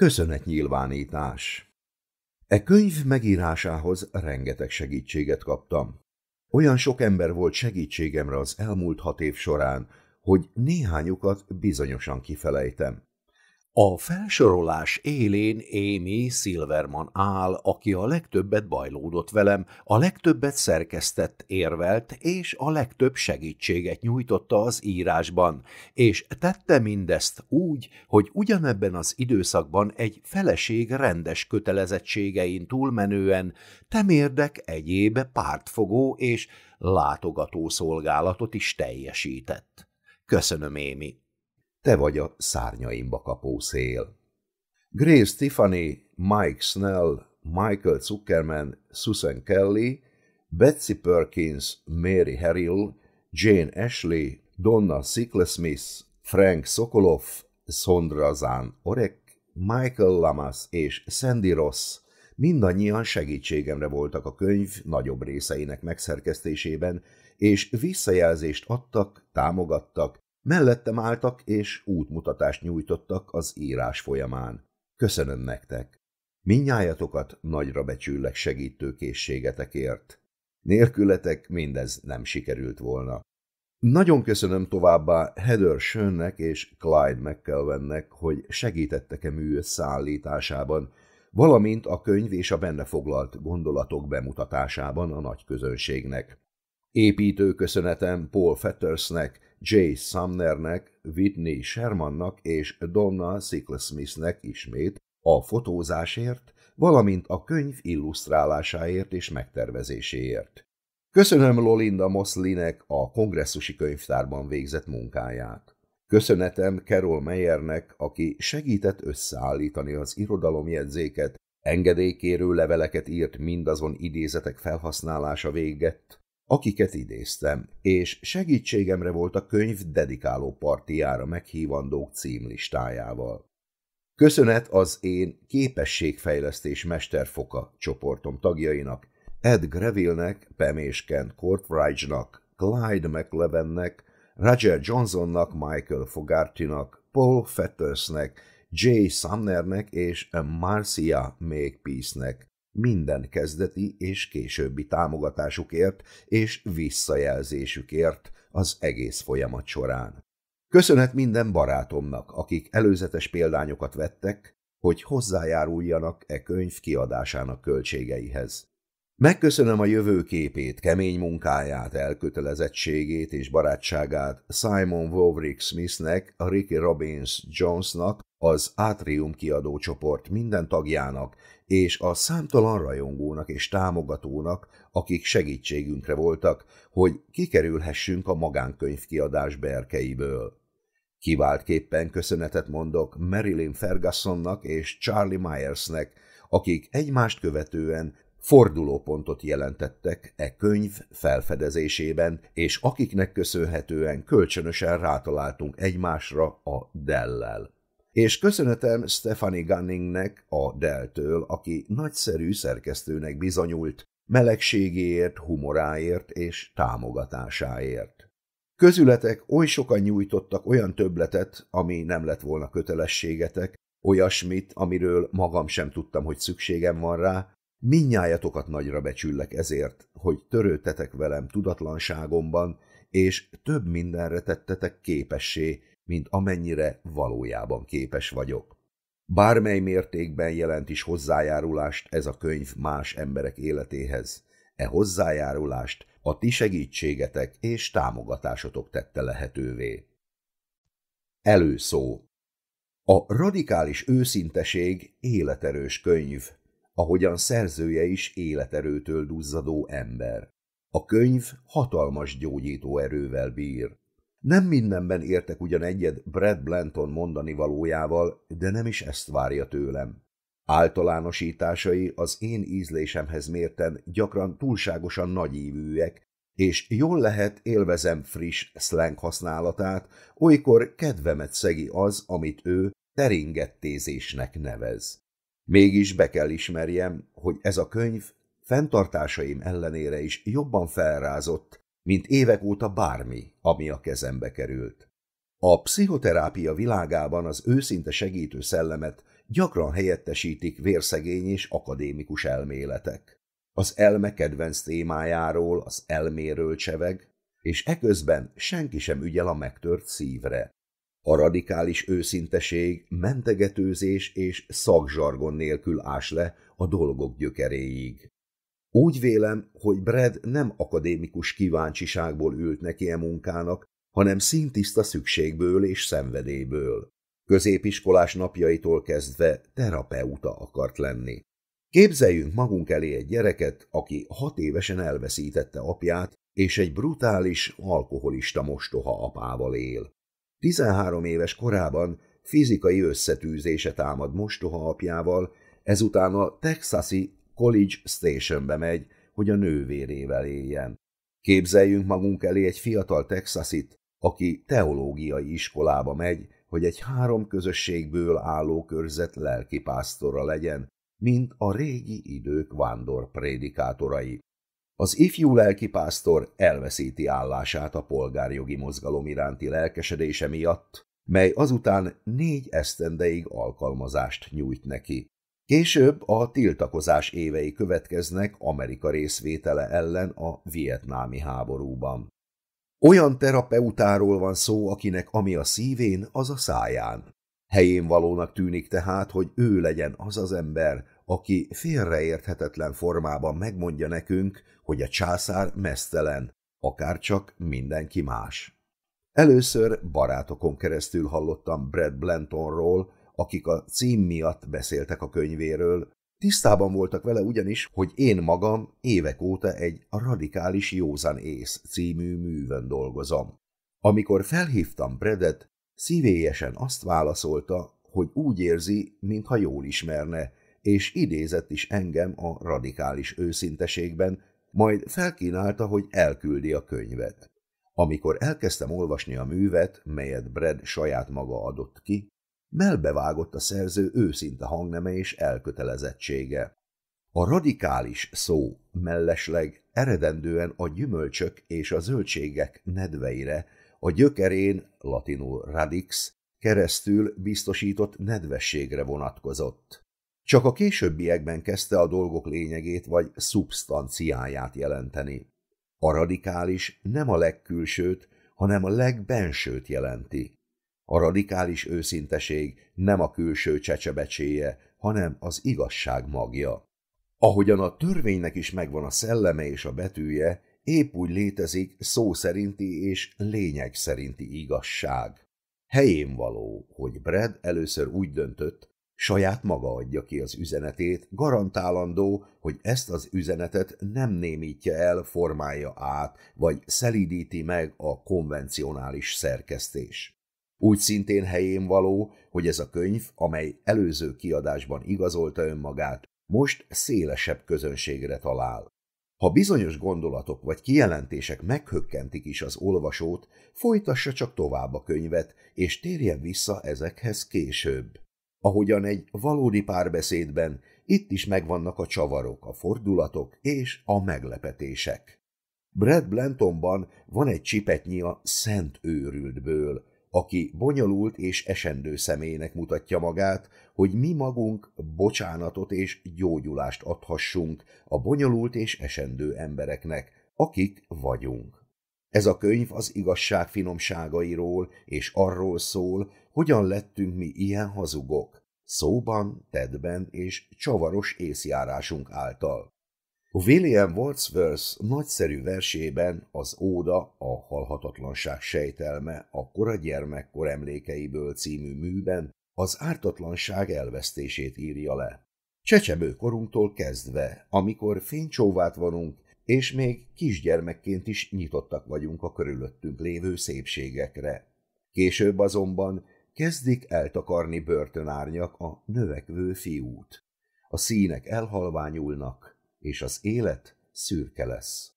Köszönetnyilvánítás E könyv megírásához rengeteg segítséget kaptam. Olyan sok ember volt segítségemre az elmúlt hat év során, hogy néhányukat bizonyosan kifelejtem. A felsorolás élén Émi Silverman áll, aki a legtöbbet bajlódott velem, a legtöbbet szerkesztett, érvelt, és a legtöbb segítséget nyújtotta az írásban, és tette mindezt úgy, hogy ugyanebben az időszakban egy feleség rendes kötelezettségein túlmenően temérdek egyéb pártfogó és látogató szolgálatot is teljesített. Köszönöm, Émi! te vagy a szárnyaimba kapó szél. Grace Tiffany, Mike Snell, Michael Zuckerman, Susan Kelly, Betsy Perkins, Mary Harrill, Jane Ashley, Donna Sicklesmith, Frank Sokolov, Sondra Zán Orek, Michael Lamas és Sandy Ross mindannyian segítségemre voltak a könyv nagyobb részeinek megszerkesztésében, és visszajelzést adtak, támogattak, Mellettem álltak és útmutatást nyújtottak az írás folyamán. Köszönöm nektek! Minnyájatokat nagyra becsüllek segítőkészségetekért. Nélkületek mindez nem sikerült volna. Nagyon köszönöm továbbá Heather Sönnek és Clyde McKelvennek, hogy segítettek e mű szállításában, valamint a könyv és a benne foglalt gondolatok bemutatásában a nagy közönségnek. Építő köszönetem Paul Fettersnek, Jay Sumnernek, Whitney Shermannak és Donna Sicklesmithnek ismét a fotózásért, valamint a könyv illusztrálásáért és megtervezéséért. Köszönöm Lolinda Moslinek a kongresszusi könyvtárban végzett munkáját. Köszönetem Carol Meyernek, aki segített összeállítani az irodalomjegyzéket, engedélykérő leveleket írt mindazon idézetek felhasználása végett, akiket idéztem, és segítségemre volt a könyv dedikáló partiára meghívandók címlistájával. Köszönet az én képességfejlesztés mesterfoka csoportom tagjainak, Ed Grevillenek, Pemésken, Pam Courtwright-nak, Clyde McLevennek, Roger Johnsonnak, Michael Fogartinak, Paul Fettersnek, Jay Sumnernek és Marcia Makepeace-nek, minden kezdeti és későbbi támogatásukért és visszajelzésükért az egész folyamat során. Köszönet minden barátomnak, akik előzetes példányokat vettek, hogy hozzájáruljanak e könyv kiadásának költségeihez. Megköszönöm a jövőképét, kemény munkáját, elkötelezettségét és barátságát Simon Wovrick Smithnek, Ricky Robbins Jonesnak, az Atrium kiadócsoport minden tagjának és a számtalan rajongónak és támogatónak, akik segítségünkre voltak, hogy kikerülhessünk a magánkönyvkiadás berkeiből. Kiváltképpen köszönetet mondok Marilyn Fergusonnak és Charlie Myersnek, akik egymást követően fordulópontot jelentettek e könyv felfedezésében, és akiknek köszönhetően kölcsönösen rátaláltunk egymásra a Dellel és köszönetem Stephanie Gunningnek a Deltől, aki nagyszerű szerkesztőnek bizonyult, melegségéért, humoráért és támogatásáért. Közületek oly sokan nyújtottak olyan töbletet, ami nem lett volna kötelességetek, olyasmit, amiről magam sem tudtam, hogy szükségem van rá, minnyájatokat nagyra becsüllek ezért, hogy törőtetek velem tudatlanságomban, és több mindenre tettetek képessé, mint amennyire valójában képes vagyok. Bármely mértékben jelent is hozzájárulást ez a könyv más emberek életéhez. E hozzájárulást a ti segítségetek és támogatásotok tette lehetővé. Előszó A radikális őszinteség életerős könyv, ahogyan szerzője is életerőtől duzzadó ember. A könyv hatalmas gyógyító erővel bír. Nem mindenben értek ugyan egyet Brad Blanton mondani valójával, de nem is ezt várja tőlem. Általánosításai az én ízlésemhez mérten gyakran túlságosan nagyívűek, és jól lehet élvezem friss slang használatát, olykor kedvemet szegi az, amit ő teringettézésnek nevez. Mégis be kell ismerjem, hogy ez a könyv fenntartásaim ellenére is jobban felrázott, mint évek óta bármi, ami a kezembe került. A pszichoterápia világában az őszinte segítő szellemet gyakran helyettesítik vérszegény és akadémikus elméletek. Az elme kedvenc témájáról, az elméről cseveg, és eközben senki sem ügyel a megtört szívre. A radikális őszinteség, mentegetőzés és szakzsargon nélkül ás le a dolgok gyökeréig. Úgy vélem, hogy Brad nem akadémikus kíváncsiságból ült neki e munkának, hanem szintiszta szükségből és szenvedélyből. Középiskolás napjaitól kezdve terapeuta akart lenni. Képzeljünk magunk elé egy gyereket, aki hat évesen elveszítette apját, és egy brutális, alkoholista mostoha apával él. 13 éves korában fizikai összetűzése támad mostoha apjával, ezután a texasi College Stationbe megy, hogy a nővérével éljen. Képzeljünk magunk elé egy fiatal texasit, aki teológiai iskolába megy, hogy egy három közösségből álló körzet lelkipásztora legyen, mint a régi idők vándor prédikátorai. Az ifjú lelkipásztor elveszíti állását a polgárjogi mozgalom iránti lelkesedése miatt, mely azután négy esztendeig alkalmazást nyújt neki. Később a tiltakozás évei következnek Amerika részvétele ellen a vietnámi háborúban. Olyan terapeutáról van szó, akinek ami a szívén, az a száján. Helyén valónak tűnik tehát, hogy ő legyen az az ember, aki félreérthetetlen formában megmondja nekünk, hogy a császár mesztelen, akár csak mindenki más. Először barátokon keresztül hallottam Brad Blantonról, akik a cím miatt beszéltek a könyvéről, Tisztában voltak vele ugyanis, hogy én magam évek óta egy A Radikális Józan Ész című művön dolgozom. Amikor felhívtam Bredet, szívélyesen azt válaszolta, hogy úgy érzi, mintha jól ismerne, és idézett is engem a radikális őszinteségben, majd felkínálta, hogy elküldi a könyvet. Amikor elkezdtem olvasni a művet, melyet Bred saját maga adott ki, Melbevágott a szerző őszinte hangneme és elkötelezettsége. A radikális szó mellesleg eredendően a gyümölcsök és a zöldségek nedveire, a gyökerén, latinul radix, keresztül biztosított nedvességre vonatkozott. Csak a későbbiekben kezdte a dolgok lényegét vagy szubstanciáját jelenteni. A radikális nem a legkülsőt, hanem a legbensőt jelenti. A radikális őszinteség nem a külső csecsebecséje, hanem az igazság magja. Ahogyan a törvénynek is megvan a szelleme és a betűje, épp úgy létezik szó szerinti és lényeg szerinti igazság. Helyén való, hogy Brad először úgy döntött, saját maga adja ki az üzenetét, garantálandó, hogy ezt az üzenetet nem némítja el, formálja át, vagy szelídíti meg a konvencionális szerkesztés. Úgy szintén helyén való, hogy ez a könyv, amely előző kiadásban igazolta önmagát, most szélesebb közönségre talál. Ha bizonyos gondolatok vagy kijelentések meghökkentik is az olvasót, folytassa csak tovább a könyvet, és térjen vissza ezekhez később. Ahogyan egy valódi párbeszédben, itt is megvannak a csavarok, a fordulatok és a meglepetések. Brad Blantonban van egy csipetnyi a szent őrültből, aki bonyolult és esendő személynek mutatja magát, hogy mi magunk bocsánatot és gyógyulást adhassunk a bonyolult és esendő embereknek, akik vagyunk. Ez a könyv az igazság finomságairól és arról szól, hogyan lettünk mi ilyen hazugok, szóban, tedben és csavaros észjárásunk által. William Wordsworth nagyszerű versében az Óda, a halhatatlanság sejtelme a kora gyermekkor emlékeiből című műben az ártatlanság elvesztését írja le. Csecsebő korunktól kezdve, amikor fénycsóvát vanunk és még kisgyermekként is nyitottak vagyunk a körülöttünk lévő szépségekre. Később azonban kezdik eltakarni börtönárnyak a növekvő fiút. A színek elhalványulnak, és az élet szürke lesz.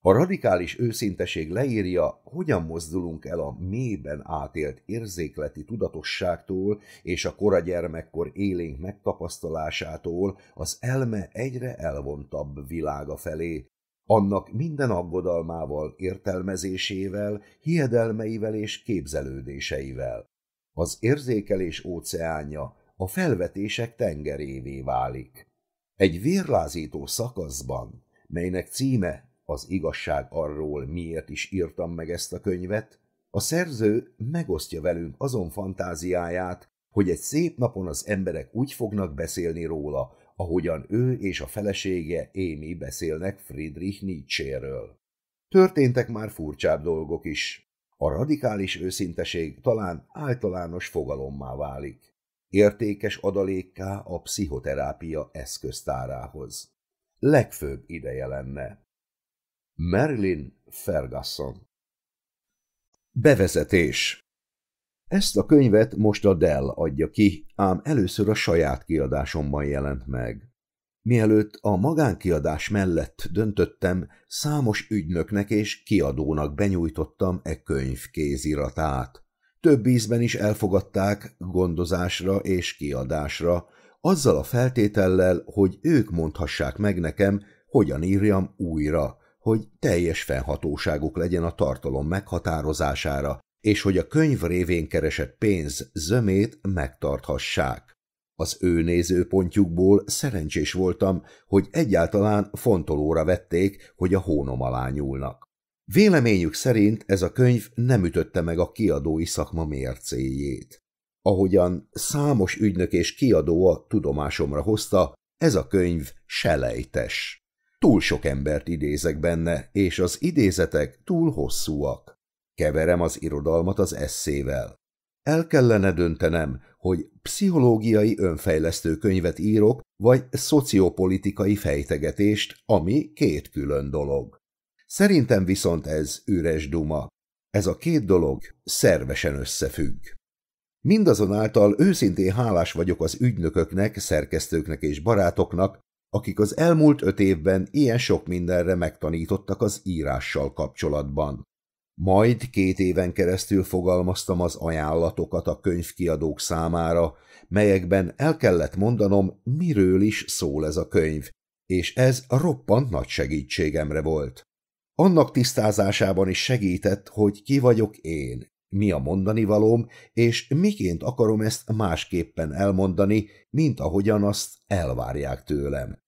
A radikális őszinteség leírja, hogyan mozdulunk el a mélyben átélt érzékleti tudatosságtól és a kora gyermekkor élénk megtapasztalásától az elme egyre elvontabb világa felé, annak minden aggodalmával, értelmezésével, hiedelmeivel és képzelődéseivel. Az érzékelés óceánja a felvetések tengerévé válik. Egy vérlázító szakaszban, melynek címe az igazság arról, miért is írtam meg ezt a könyvet, a szerző megosztja velünk azon fantáziáját, hogy egy szép napon az emberek úgy fognak beszélni róla, ahogyan ő és a felesége Émi beszélnek Friedrich Nietzsche-ről. Történtek már furcsább dolgok is. A radikális őszinteség talán általános fogalommá válik értékes adalékká a pszichoterápia eszköztárához. Legfőbb ideje lenne. Merlin Ferguson Bevezetés Ezt a könyvet most a Dell adja ki, ám először a saját kiadásomban jelent meg. Mielőtt a magánkiadás mellett döntöttem, számos ügynöknek és kiadónak benyújtottam e könyv kéziratát több ízben is elfogadták gondozásra és kiadásra, azzal a feltétellel, hogy ők mondhassák meg nekem, hogyan írjam újra, hogy teljes felhatóságuk legyen a tartalom meghatározására, és hogy a könyv révén keresett pénz zömét megtarthassák. Az ő nézőpontjukból szerencsés voltam, hogy egyáltalán fontolóra vették, hogy a hónom alá nyúlnak. Véleményük szerint ez a könyv nem ütötte meg a kiadói szakma mércéjét. Ahogyan számos ügynök és kiadó a tudomásomra hozta, ez a könyv selejtes. Túl sok embert idézek benne, és az idézetek túl hosszúak. Keverem az irodalmat az eszével. El kellene döntenem, hogy pszichológiai önfejlesztő könyvet írok, vagy szociopolitikai fejtegetést, ami két külön dolog. Szerintem viszont ez üres duma. Ez a két dolog szervesen összefügg. Mindazonáltal őszintén hálás vagyok az ügynököknek, szerkesztőknek és barátoknak, akik az elmúlt öt évben ilyen sok mindenre megtanítottak az írással kapcsolatban. Majd két éven keresztül fogalmaztam az ajánlatokat a könyvkiadók számára, melyekben el kellett mondanom, miről is szól ez a könyv, és ez roppant nagy segítségemre volt. Annak tisztázásában is segített, hogy ki vagyok én, mi a mondani valóm, és miként akarom ezt másképpen elmondani, mint ahogyan azt elvárják tőlem.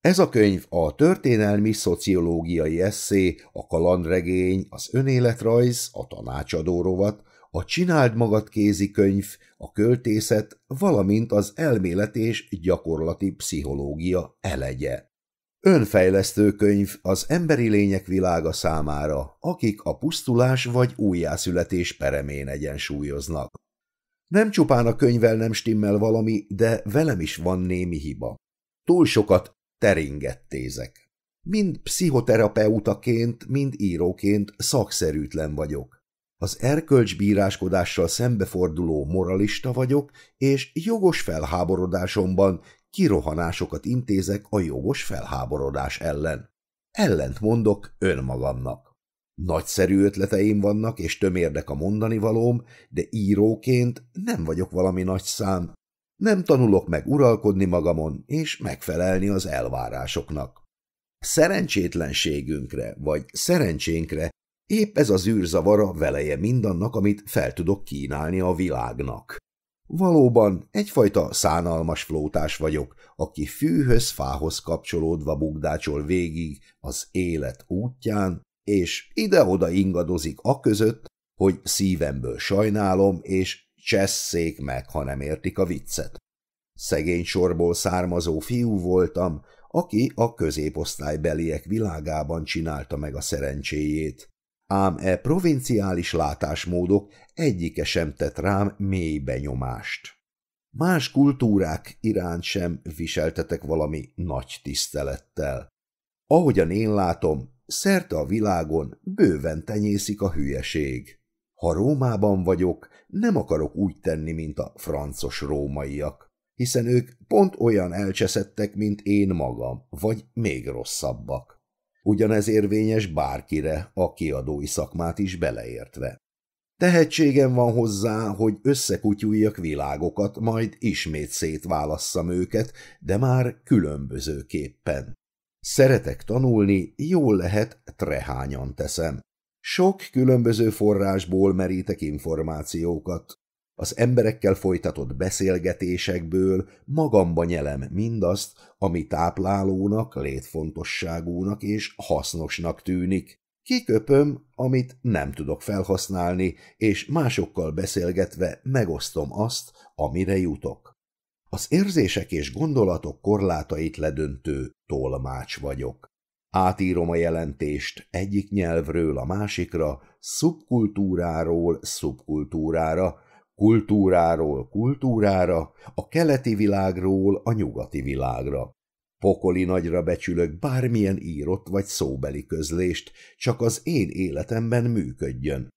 Ez a könyv a történelmi szociológiai eszé, a kalandregény, az önéletrajz, a tanácsadó rovat, a csináld magad könyv, a költészet, valamint az elméleti és gyakorlati pszichológia elegye. Önfejlesztő könyv az emberi lények világa számára, akik a pusztulás vagy újjászületés peremén egyensúlyoznak. Nem csupán a könyvel nem stimmel valami, de velem is van némi hiba. Túl sokat teringettézek. Mind pszichoterapeutaként, mind íróként szakszerűtlen vagyok. Az erkölcsbíráskodással szembeforduló moralista vagyok, és jogos felháborodásomban kirohanásokat intézek a jogos felháborodás ellen. Ellent mondok önmagamnak. Nagyszerű ötleteim vannak, és tömérdek a mondani valóm, de íróként nem vagyok valami nagy szám. Nem tanulok meg uralkodni magamon, és megfelelni az elvárásoknak. Szerencsétlenségünkre, vagy szerencsénkre épp ez az űrzavara veleje mindannak, amit fel tudok kínálni a világnak. Valóban egyfajta szánalmas flótás vagyok, aki fűhöz, fához kapcsolódva bugdácsol végig az élet útján, és ide-oda ingadozik a között, hogy szívemből sajnálom, és csesszék meg, ha nem értik a viccet. Szegény sorból származó fiú voltam, aki a középosztálybeliek világában csinálta meg a szerencséjét ám e provinciális látásmódok egyike sem tett rám mély benyomást. Más kultúrák iránt sem viseltetek valami nagy tisztelettel. Ahogyan én látom, szerte a világon bőven tenyészik a hülyeség. Ha Rómában vagyok, nem akarok úgy tenni, mint a francos rómaiak, hiszen ők pont olyan elcseszettek, mint én magam, vagy még rosszabbak. Ugyanez érvényes bárkire, a kiadói szakmát is beleértve. Tehetségem van hozzá, hogy összekutyuljak világokat, majd ismét szétválasszam őket, de már különbözőképpen. Szeretek tanulni, jól lehet, trehányan teszem. Sok különböző forrásból merítek információkat, az emberekkel folytatott beszélgetésekből magamba nyelem mindazt, ami táplálónak, létfontosságúnak és hasznosnak tűnik. Kiköpöm, amit nem tudok felhasználni, és másokkal beszélgetve megosztom azt, amire jutok. Az érzések és gondolatok korlátait ledöntő tolmács vagyok. Átírom a jelentést egyik nyelvről a másikra, szubkultúráról szubkultúrára, kultúráról kultúrára, a keleti világról a nyugati világra. Pokoli nagyra becsülök bármilyen írott vagy szóbeli közlést, csak az én életemben működjön.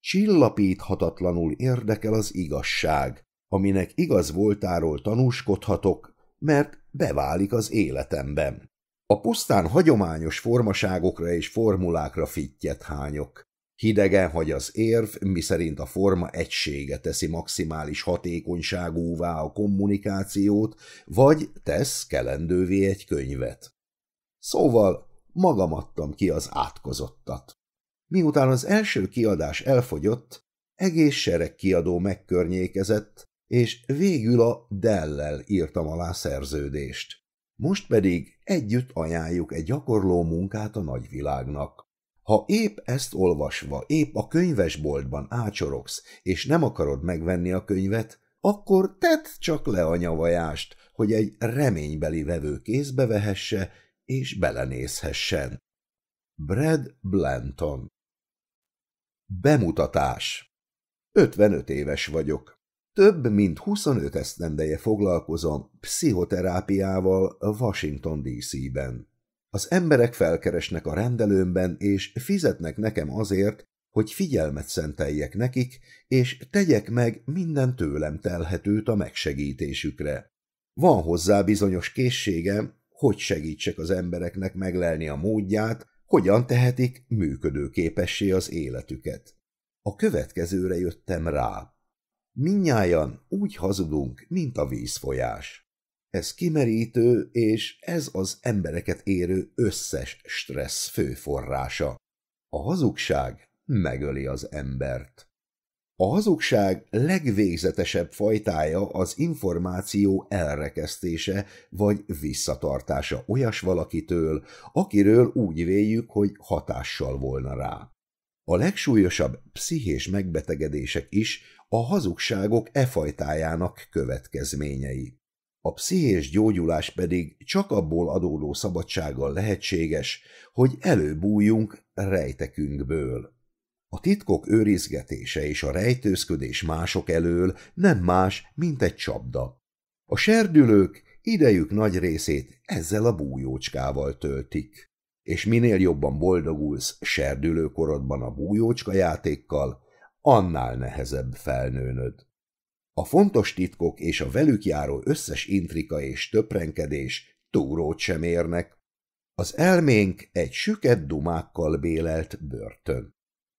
Csillapíthatatlanul érdekel az igazság, aminek igaz voltáról tanúskodhatok, mert beválik az életemben. A pusztán hagyományos formaságokra és formulákra fittyet hányok. Hidegen hogy az érv, miszerint a forma egysége teszi maximális hatékonyságúvá a kommunikációt, vagy tesz kelendővé egy könyvet. Szóval magam adtam ki az átkozottat. Miután az első kiadás elfogyott, egész sereg kiadó megkörnyékezett, és végül a Dellel írtam alá szerződést. Most pedig együtt ajánljuk egy gyakorló munkát a nagyvilágnak. Ha épp ezt olvasva, épp a könyvesboltban ácsorogsz, és nem akarod megvenni a könyvet, akkor tedd csak le a nyavajást, hogy egy reménybeli vevő kézbe vehesse és belenézhessen. Brad Blanton Bemutatás 55 éves vagyok. Több mint 25 esztendeje foglalkozom pszichoterápiával Washington DC-ben. Az emberek felkeresnek a rendelőmben, és fizetnek nekem azért, hogy figyelmet szenteljek nekik, és tegyek meg minden tőlem telhetőt a megsegítésükre. Van hozzá bizonyos készségem, hogy segítsek az embereknek meglelni a módját, hogyan tehetik működőképessé az életüket. A következőre jöttem rá. Minnyájan úgy hazudunk, mint a vízfolyás. Ez kimerítő, és ez az embereket érő összes stressz főforrása. A hazugság megöli az embert. A hazugság legvégzetesebb fajtája az információ elrekesztése vagy visszatartása olyas valakitől, akiről úgy véljük, hogy hatással volna rá. A legsúlyosabb pszichés megbetegedések is a hazugságok e fajtájának következményei. A pszichés gyógyulás pedig csak abból adódó szabadsággal lehetséges, hogy előbújjunk rejtekünkből. A titkok őrizgetése és a rejtőzködés mások elől nem más, mint egy csapda. A serdülők idejük nagy részét ezzel a bújócskával töltik. És minél jobban boldogulsz serdülőkorodban a bújócska játékkal, annál nehezebb felnőnöd. A fontos titkok és a velük járó összes intrika és töprenkedés túrót sem érnek. Az elménk egy süket dumákkal bélelt börtön.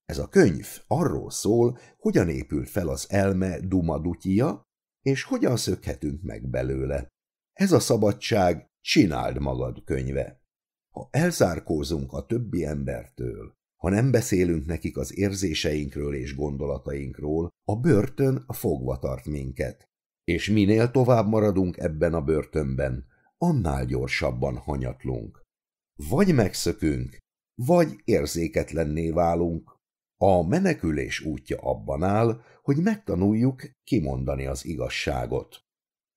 Ez a könyv arról szól, hogyan épül fel az elme dumadutyja, és hogyan szökhetünk meg belőle. Ez a szabadság csináld magad könyve. Ha elzárkózunk a többi embertől, ha nem beszélünk nekik az érzéseinkről és gondolatainkról, a börtön fogva tart minket. És minél tovább maradunk ebben a börtönben, annál gyorsabban hanyatlunk. Vagy megszökünk, vagy érzéketlenné válunk. A menekülés útja abban áll, hogy megtanuljuk kimondani az igazságot.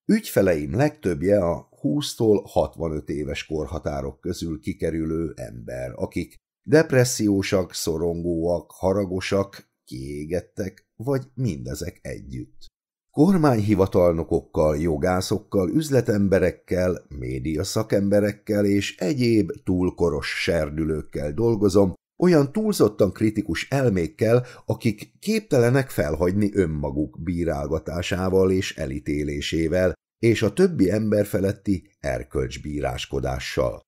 Ügyfeleim legtöbbje a 20-tól 65 éves korhatárok közül kikerülő ember, akik Depressziósak, szorongóak, haragosak, kiégettek, vagy mindezek együtt. Kormányhivatalnokokkal, jogászokkal, üzletemberekkel, média szakemberekkel és egyéb túlkoros serdülőkkel dolgozom, olyan túlzottan kritikus elmékkel, akik képtelenek felhagyni önmaguk bírálgatásával és elítélésével, és a többi ember feletti erkölcsbíráskodással.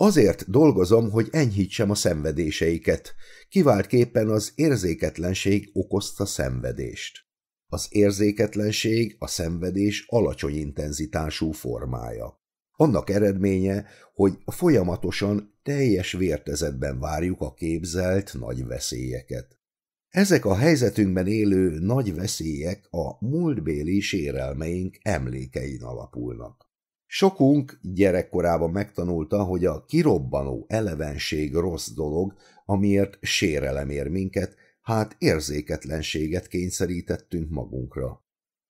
Azért dolgozom, hogy enyhítsem a szenvedéseiket, kiváltképpen az érzéketlenség okozta szenvedést. Az érzéketlenség a szenvedés alacsony intenzitású formája. Annak eredménye, hogy folyamatosan teljes vértezetben várjuk a képzelt nagy veszélyeket. Ezek a helyzetünkben élő nagy veszélyek a múltbéli sérelmeink emlékein alapulnak. Sokunk gyerekkorában megtanulta, hogy a kirobbanó elevenség rossz dolog, amiért sérelem ér minket, hát érzéketlenséget kényszerítettünk magunkra.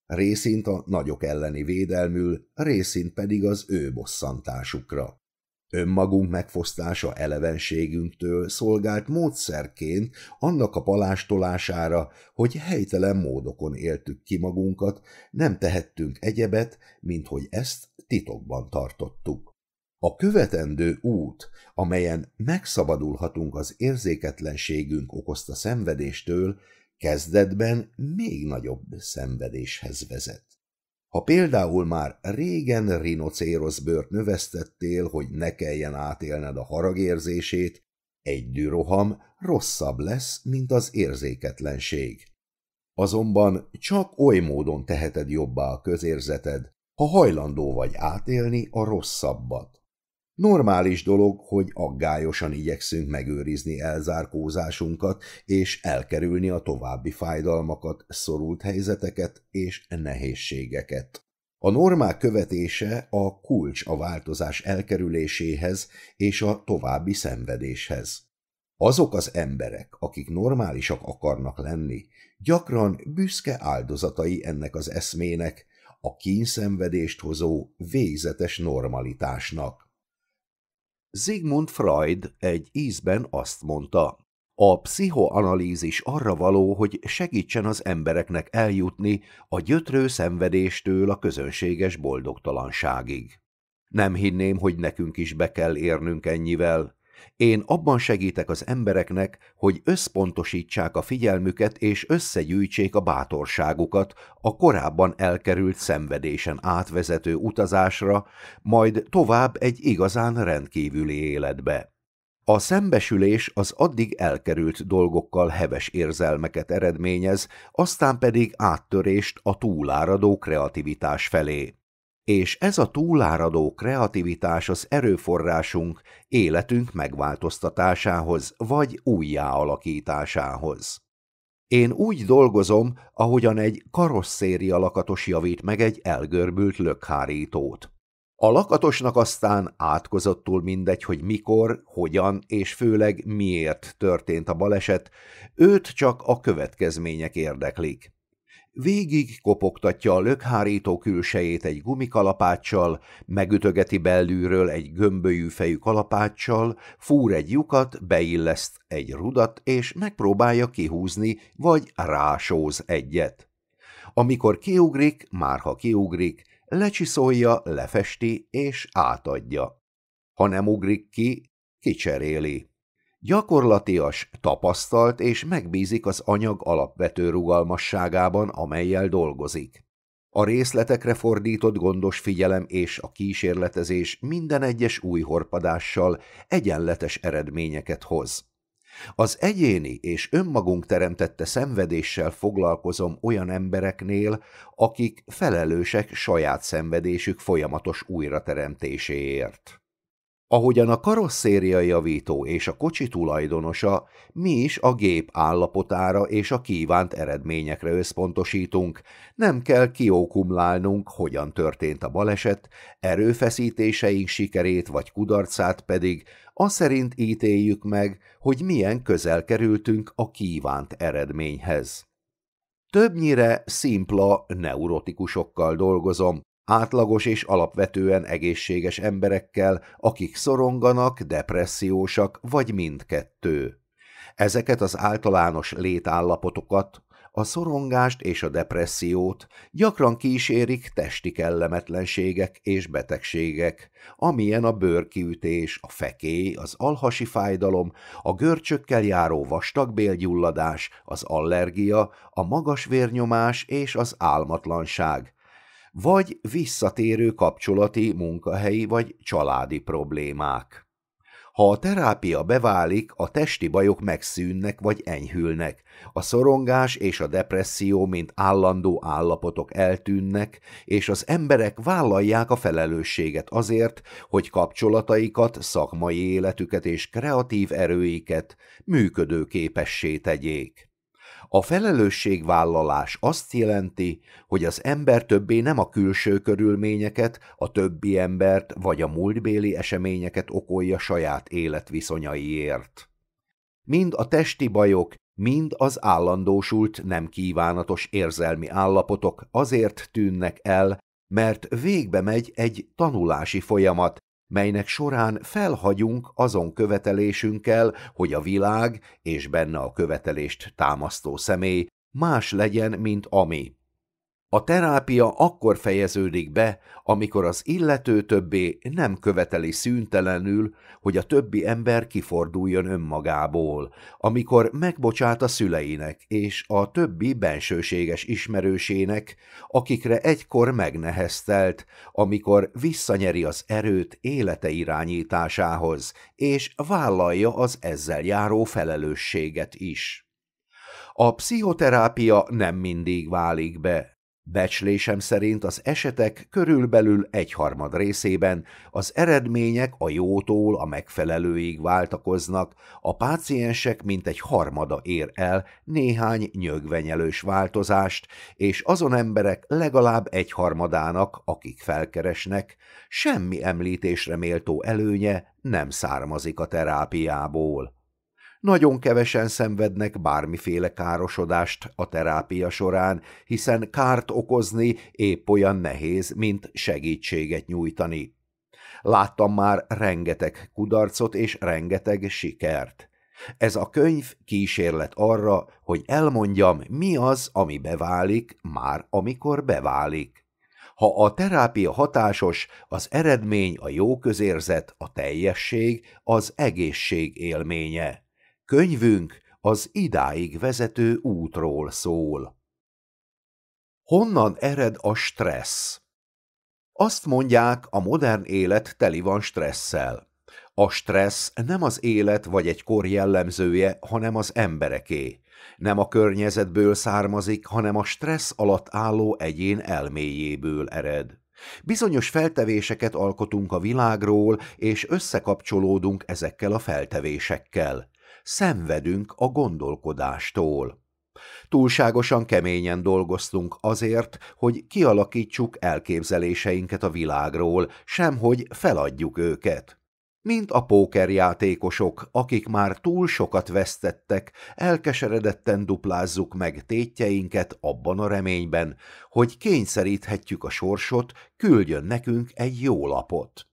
Részint a nagyok elleni védelmül, részint pedig az ő bosszantásukra önmagunk megfosztása elevenségünktől szolgált módszerként annak a palástolására, hogy helytelen módokon éltük ki magunkat, nem tehettünk egyebet, mint hogy ezt titokban tartottuk. A követendő út, amelyen megszabadulhatunk az érzéketlenségünk okozta szenvedéstől, kezdetben még nagyobb szenvedéshez vezet. Ha például már régen rinocéroszbőrt növesztettél, hogy ne kelljen átélned a haragérzését, egy düroham rosszabb lesz, mint az érzéketlenség. Azonban csak oly módon teheted jobbá a közérzeted, ha hajlandó vagy átélni a rosszabbat. Normális dolog, hogy aggályosan igyekszünk megőrizni elzárkózásunkat, és elkerülni a további fájdalmakat, szorult helyzeteket és nehézségeket. A normák követése a kulcs a változás elkerüléséhez és a további szenvedéshez. Azok az emberek, akik normálisak akarnak lenni, gyakran büszke áldozatai ennek az eszmének, a kínszenvedést hozó végzetes normalitásnak. Sigmund Freud egy ízben azt mondta, a pszichoanalízis arra való, hogy segítsen az embereknek eljutni a gyötrő szenvedéstől a közönséges boldogtalanságig. Nem hinném, hogy nekünk is be kell érnünk ennyivel, én abban segítek az embereknek, hogy összpontosítsák a figyelmüket és összegyűjtsék a bátorságukat a korábban elkerült szenvedésen átvezető utazásra, majd tovább egy igazán rendkívüli életbe. A szembesülés az addig elkerült dolgokkal heves érzelmeket eredményez, aztán pedig áttörést a túláradó kreativitás felé és ez a túláradó kreativitás az erőforrásunk, életünk megváltoztatásához vagy újjáalakításához. Én úgy dolgozom, ahogyan egy karosszéria lakatos javít meg egy elgörbült lökhárítót. A lakatosnak aztán átkozottul mindegy, hogy mikor, hogyan és főleg miért történt a baleset, őt csak a következmények érdeklik. Végig kopogtatja a lökhárító külsejét egy gumikalapáccsal, megütögeti belülről egy gömbölyű fejű kalapáccsal, fúr egy lyukat, beilleszt egy rudat, és megpróbálja kihúzni, vagy rásóz egyet. Amikor kiugrik, már ha kiugrik, lecsiszolja, lefesti és átadja. Ha nem ugrik ki, kicseréli. Gyakorlatias, tapasztalt és megbízik az anyag alapvető rugalmasságában, amelyel dolgozik. A részletekre fordított gondos figyelem és a kísérletezés minden egyes új horpadással egyenletes eredményeket hoz. Az egyéni és önmagunk teremtette szenvedéssel foglalkozom olyan embereknél, akik felelősek saját szenvedésük folyamatos újrateremtéséért. Ahogyan a karosszéria javító és a kocsi tulajdonosa, mi is a gép állapotára és a kívánt eredményekre összpontosítunk, nem kell kiókumlálnunk, hogyan történt a baleset, erőfeszítéseink sikerét vagy kudarcát pedig, azt szerint ítéljük meg, hogy milyen közel kerültünk a kívánt eredményhez. Többnyire szimpla neurotikusokkal dolgozom, átlagos és alapvetően egészséges emberekkel, akik szoronganak, depressziósak vagy mindkettő. Ezeket az általános létállapotokat, a szorongást és a depressziót gyakran kísérik testi kellemetlenségek és betegségek, amilyen a bőrkiütés, a fekély, az alhasi fájdalom, a görcsökkel járó vastagbélgyulladás, az allergia, a magas vérnyomás és az álmatlanság, vagy visszatérő kapcsolati, munkahelyi vagy családi problémák. Ha a terápia beválik, a testi bajok megszűnnek vagy enyhülnek, a szorongás és a depresszió, mint állandó állapotok eltűnnek, és az emberek vállalják a felelősséget azért, hogy kapcsolataikat, szakmai életüket és kreatív erőiket működőképessé tegyék. A felelősségvállalás azt jelenti, hogy az ember többé nem a külső körülményeket, a többi embert vagy a múltbéli eseményeket okolja saját életviszonyaiért. Mind a testi bajok, mind az állandósult nem kívánatos érzelmi állapotok azért tűnnek el, mert végbe megy egy tanulási folyamat, melynek során felhagyunk azon követelésünkkel, hogy a világ és benne a követelést támasztó személy más legyen, mint ami. A terápia akkor fejeződik be, amikor az illető többé nem követeli szüntelenül, hogy a többi ember kiforduljon önmagából, amikor megbocsát a szüleinek és a többi bensőséges ismerősének, akikre egykor megneheztelt, amikor visszanyeri az erőt élete irányításához, és vállalja az ezzel járó felelősséget is. A pszichoterápia nem mindig válik be, Becslésem szerint az esetek körülbelül egyharmad részében az eredmények a jótól a megfelelőig váltakoznak, a páciensek mintegy harmada ér el néhány nyögvenyelős változást, és azon emberek legalább egyharmadának, akik felkeresnek, semmi említésre méltó előnye nem származik a terápiából. Nagyon kevesen szenvednek bármiféle károsodást a terápia során, hiszen kárt okozni épp olyan nehéz, mint segítséget nyújtani. Láttam már rengeteg kudarcot és rengeteg sikert. Ez a könyv kísérlet arra, hogy elmondjam, mi az, ami beválik, már amikor beválik. Ha a terápia hatásos, az eredmény a jó közérzet, a teljesség, az egészség élménye. Könyvünk az idáig vezető útról szól. Honnan ered a stressz? Azt mondják, a modern élet teli van stresszel. A stressz nem az élet vagy egy kor jellemzője, hanem az embereké. Nem a környezetből származik, hanem a stressz alatt álló egyén elméjéből ered. Bizonyos feltevéseket alkotunk a világról, és összekapcsolódunk ezekkel a feltevésekkel szenvedünk a gondolkodástól. Túlságosan keményen dolgoztunk azért, hogy kialakítsuk elképzeléseinket a világról, sem hogy feladjuk őket. Mint a pókerjátékosok, akik már túl sokat vesztettek, elkeseredetten duplázzuk meg tétjeinket abban a reményben, hogy kényszeríthetjük a sorsot, küldjön nekünk egy jó lapot.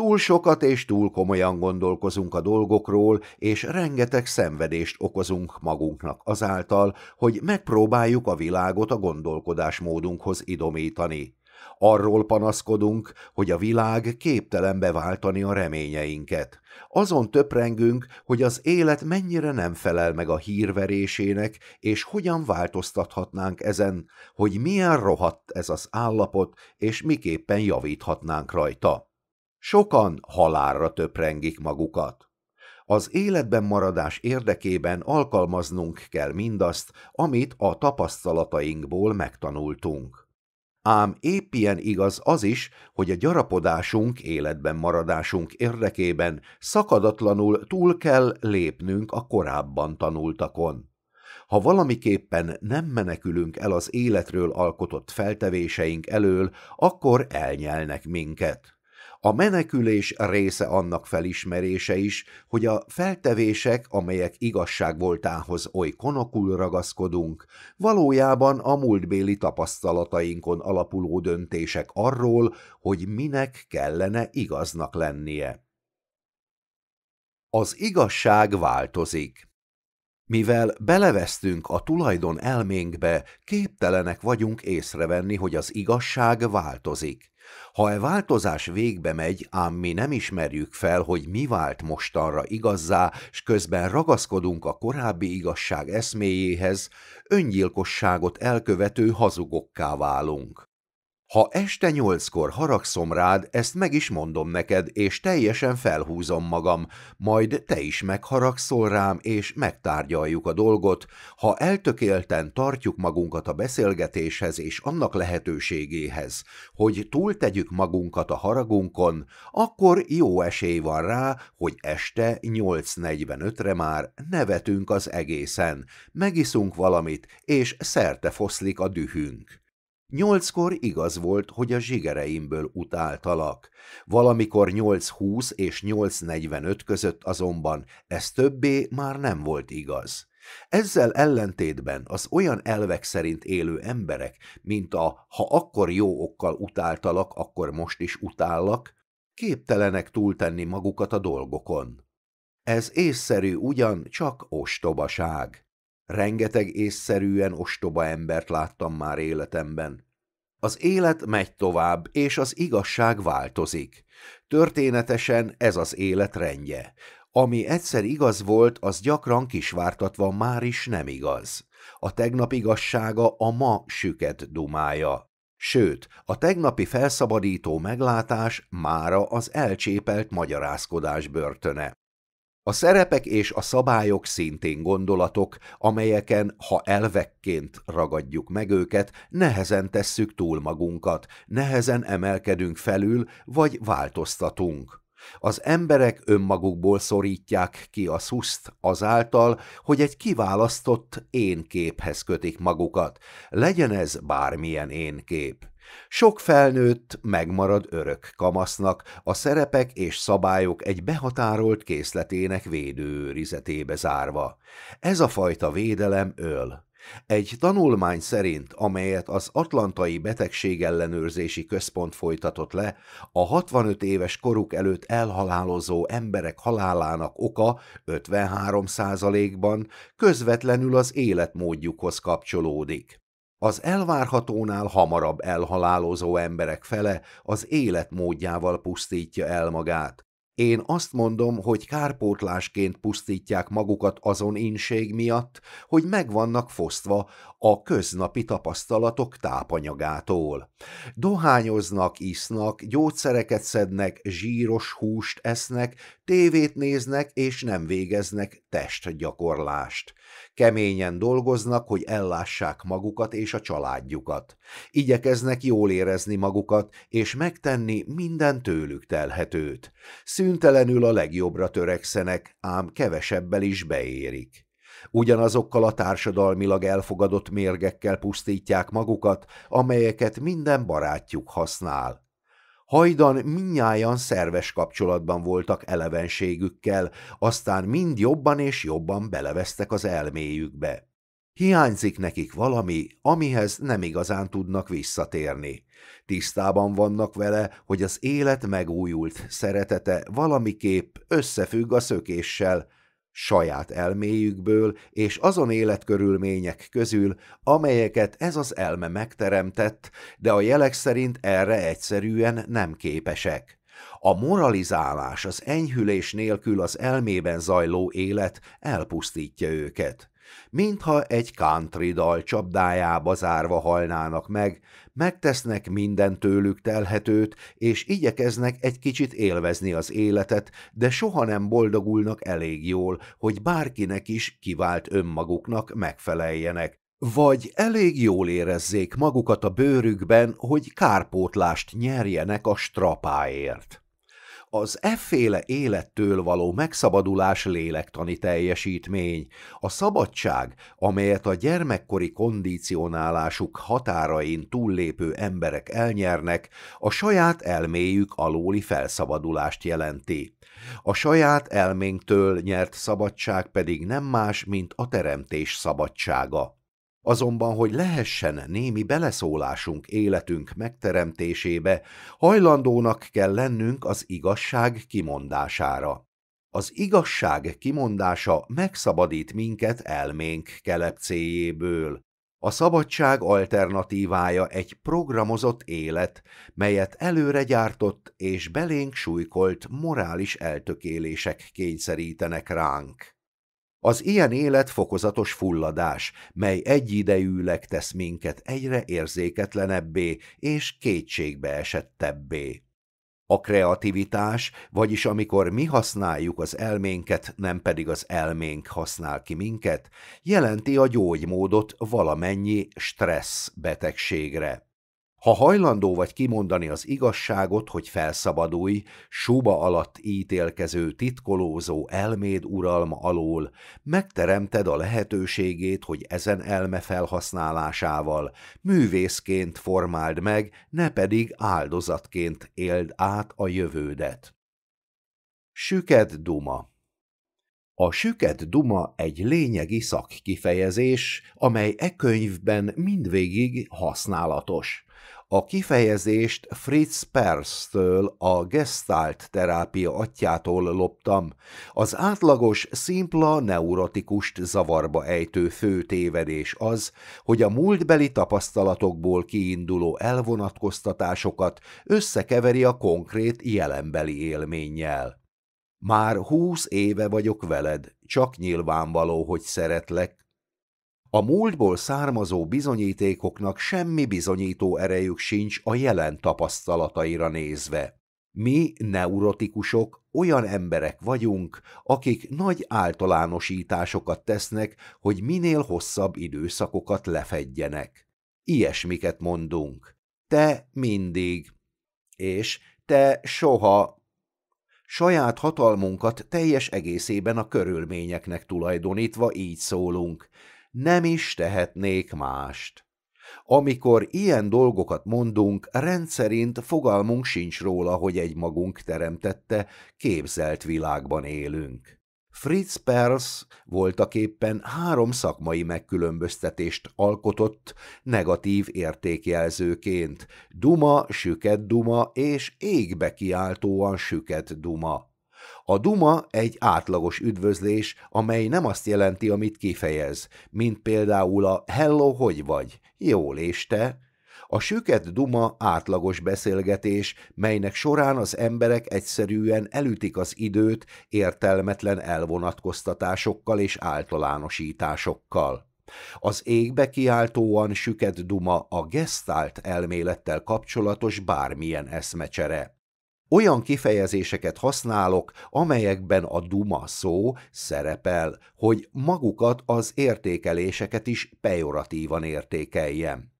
Túl sokat és túl komolyan gondolkozunk a dolgokról, és rengeteg szenvedést okozunk magunknak azáltal, hogy megpróbáljuk a világot a gondolkodásmódunkhoz idomítani. Arról panaszkodunk, hogy a világ képtelen beváltani a reményeinket. Azon töprengünk, hogy az élet mennyire nem felel meg a hírverésének, és hogyan változtathatnánk ezen, hogy milyen rohadt ez az állapot, és miképpen javíthatnánk rajta. Sokan halálra töprengik magukat. Az életben maradás érdekében alkalmaznunk kell mindazt, amit a tapasztalatainkból megtanultunk. Ám épp ilyen igaz az is, hogy a gyarapodásunk, életben maradásunk érdekében szakadatlanul túl kell lépnünk a korábban tanultakon. Ha valamiképpen nem menekülünk el az életről alkotott feltevéseink elől, akkor elnyelnek minket. A menekülés része annak felismerése is, hogy a feltevések, amelyek igazságvoltához oly konokul ragaszkodunk, valójában a múltbéli tapasztalatainkon alapuló döntések arról, hogy minek kellene igaznak lennie. Az igazság változik. Mivel belevesztünk a tulajdon elménkbe, képtelenek vagyunk észrevenni, hogy az igazság változik. Ha e változás végbe megy, ám mi nem ismerjük fel, hogy mi vált mostanra igazzá, s közben ragaszkodunk a korábbi igazság eszméjéhez, öngyilkosságot elkövető hazugokká válunk. Ha este nyolckor haragszom rád, ezt meg is mondom neked, és teljesen felhúzom magam, majd te is megharagszol rám, és megtárgyaljuk a dolgot, ha eltökélten tartjuk magunkat a beszélgetéshez és annak lehetőségéhez, hogy túltegyük magunkat a haragunkon, akkor jó esély van rá, hogy este 8.45-re már nevetünk az egészen, megiszunk valamit, és szerte foszlik a dühünk. Nyolckor igaz volt, hogy a zsigereimből utáltalak. Valamikor 8.20 és 8.45 között azonban ez többé már nem volt igaz. Ezzel ellentétben az olyan elvek szerint élő emberek, mint a ha akkor jó okkal utáltalak, akkor most is utállak, képtelenek túltenni magukat a dolgokon. Ez észszerű ugyan, csak ostobaság. Rengeteg észszerűen ostoba embert láttam már életemben. Az élet megy tovább, és az igazság változik. Történetesen ez az élet rendje. Ami egyszer igaz volt, az gyakran kisvártatva már is nem igaz. A tegnap igazsága a ma süket dumája. Sőt, a tegnapi felszabadító meglátás mára az elcsépelt magyarázkodás börtöne. A szerepek és a szabályok szintén gondolatok, amelyeken, ha elvekként ragadjuk meg őket, nehezen tesszük túl magunkat, nehezen emelkedünk felül, vagy változtatunk. Az emberek önmagukból szorítják ki a szuszt azáltal, hogy egy kiválasztott énképhez kötik magukat, legyen ez bármilyen énkép. Sok felnőtt megmarad örök kamasznak, a szerepek és szabályok egy behatárolt készletének védőőrizetébe zárva. Ez a fajta védelem öl. Egy tanulmány szerint, amelyet az Atlantai Betegségellenőrzési Központ folytatott le, a 65 éves koruk előtt elhalálozó emberek halálának oka 53%-ban közvetlenül az életmódjukhoz kapcsolódik. Az elvárhatónál hamarabb elhalálozó emberek fele az életmódjával pusztítja el magát. Én azt mondom, hogy kárpótlásként pusztítják magukat azon inség miatt, hogy megvannak fosztva a köznapi tapasztalatok tápanyagától. Dohányoznak, isznak, gyógyszereket szednek, zsíros húst esznek, tévét néznek és nem végeznek testgyakorlást. Keményen dolgoznak, hogy ellássák magukat és a családjukat. Igyekeznek jól érezni magukat, és megtenni minden tőlük telhetőt. Szüntelenül a legjobbra törekszenek, ám kevesebbel is beérik. Ugyanazokkal a társadalmilag elfogadott mérgekkel pusztítják magukat, amelyeket minden barátjuk használ. Hajdan minnyáján szerves kapcsolatban voltak elevenségükkel, aztán mind jobban és jobban belevesztek az elméjükbe. Hiányzik nekik valami, amihez nem igazán tudnak visszatérni. Tisztában vannak vele, hogy az élet megújult szeretete valamiképp összefügg a szökéssel, saját elméjükből és azon életkörülmények közül, amelyeket ez az elme megteremtett, de a jelek szerint erre egyszerűen nem képesek. A moralizálás, az enyhülés nélkül az elmében zajló élet elpusztítja őket. Mintha egy country dal csapdájába zárva halnának meg, megtesznek minden tőlük telhetőt, és igyekeznek egy kicsit élvezni az életet, de soha nem boldogulnak elég jól, hogy bárkinek is kivált önmaguknak megfeleljenek. Vagy elég jól érezzék magukat a bőrükben, hogy kárpótlást nyerjenek a strapáért. Az efféle élettől való megszabadulás lélektani teljesítmény, a szabadság, amelyet a gyermekkori kondicionálásuk határain túllépő emberek elnyernek, a saját elméjük alóli felszabadulást jelenti. A saját elménktől nyert szabadság pedig nem más, mint a teremtés szabadsága. Azonban, hogy lehessen némi beleszólásunk életünk megteremtésébe, hajlandónak kell lennünk az igazság kimondására. Az igazság kimondása megszabadít minket elménk kelepcéjéből. A szabadság alternatívája egy programozott élet, melyet előre gyártott és belénk súlykolt morális eltökélések kényszerítenek ránk. Az ilyen élet fokozatos fulladás, mely egyidejűleg tesz minket egyre érzéketlenebbé és kétségbeesettebbé. A kreativitás, vagyis amikor mi használjuk az elménket, nem pedig az elménk használ ki minket, jelenti a gyógymódot valamennyi stressz betegségre. Ha hajlandó vagy kimondani az igazságot, hogy felszabadulj, súba alatt ítélkező, titkolózó elméd uralma alól, megteremted a lehetőségét, hogy ezen elme felhasználásával művészként formáld meg, ne pedig áldozatként éld át a jövődet. Süket Duma a süket duma egy lényegi szakkifejezés, amely e könyvben mindvégig használatos. A kifejezést Fritz Perstől, a gestalt terápia atyától loptam, az átlagos, szimpla neurotikust zavarba ejtő fő tévedés az, hogy a múltbeli tapasztalatokból kiinduló elvonatkoztatásokat összekeveri a konkrét jelenbeli élménnyel. Már húsz éve vagyok veled, csak nyilvánvaló, hogy szeretlek, a múltból származó bizonyítékoknak semmi bizonyító erejük sincs a jelen tapasztalataira nézve. Mi, neurotikusok, olyan emberek vagyunk, akik nagy általánosításokat tesznek, hogy minél hosszabb időszakokat lefedjenek. Ilyesmiket mondunk. Te mindig. És te soha. Saját hatalmunkat teljes egészében a körülményeknek tulajdonítva így szólunk – nem is tehetnék mást. Amikor ilyen dolgokat mondunk, rendszerint fogalmunk sincs róla, hogy egy magunk teremtette, képzelt világban élünk. Fritz Perls voltaképpen három szakmai megkülönböztetést alkotott negatív értékjelzőként, duma, süket duma és égbe kiáltóan süket duma. A duma egy átlagos üdvözlés, amely nem azt jelenti, amit kifejez, mint például a hello, hogy vagy, jól és te, a süket duma átlagos beszélgetés, melynek során az emberek egyszerűen elütik az időt értelmetlen elvonatkoztatásokkal és általánosításokkal. Az égbe kiáltóan süket duma a gesztált elmélettel kapcsolatos bármilyen eszmecsere. Olyan kifejezéseket használok, amelyekben a duma szó szerepel, hogy magukat az értékeléseket is pejoratívan értékeljem.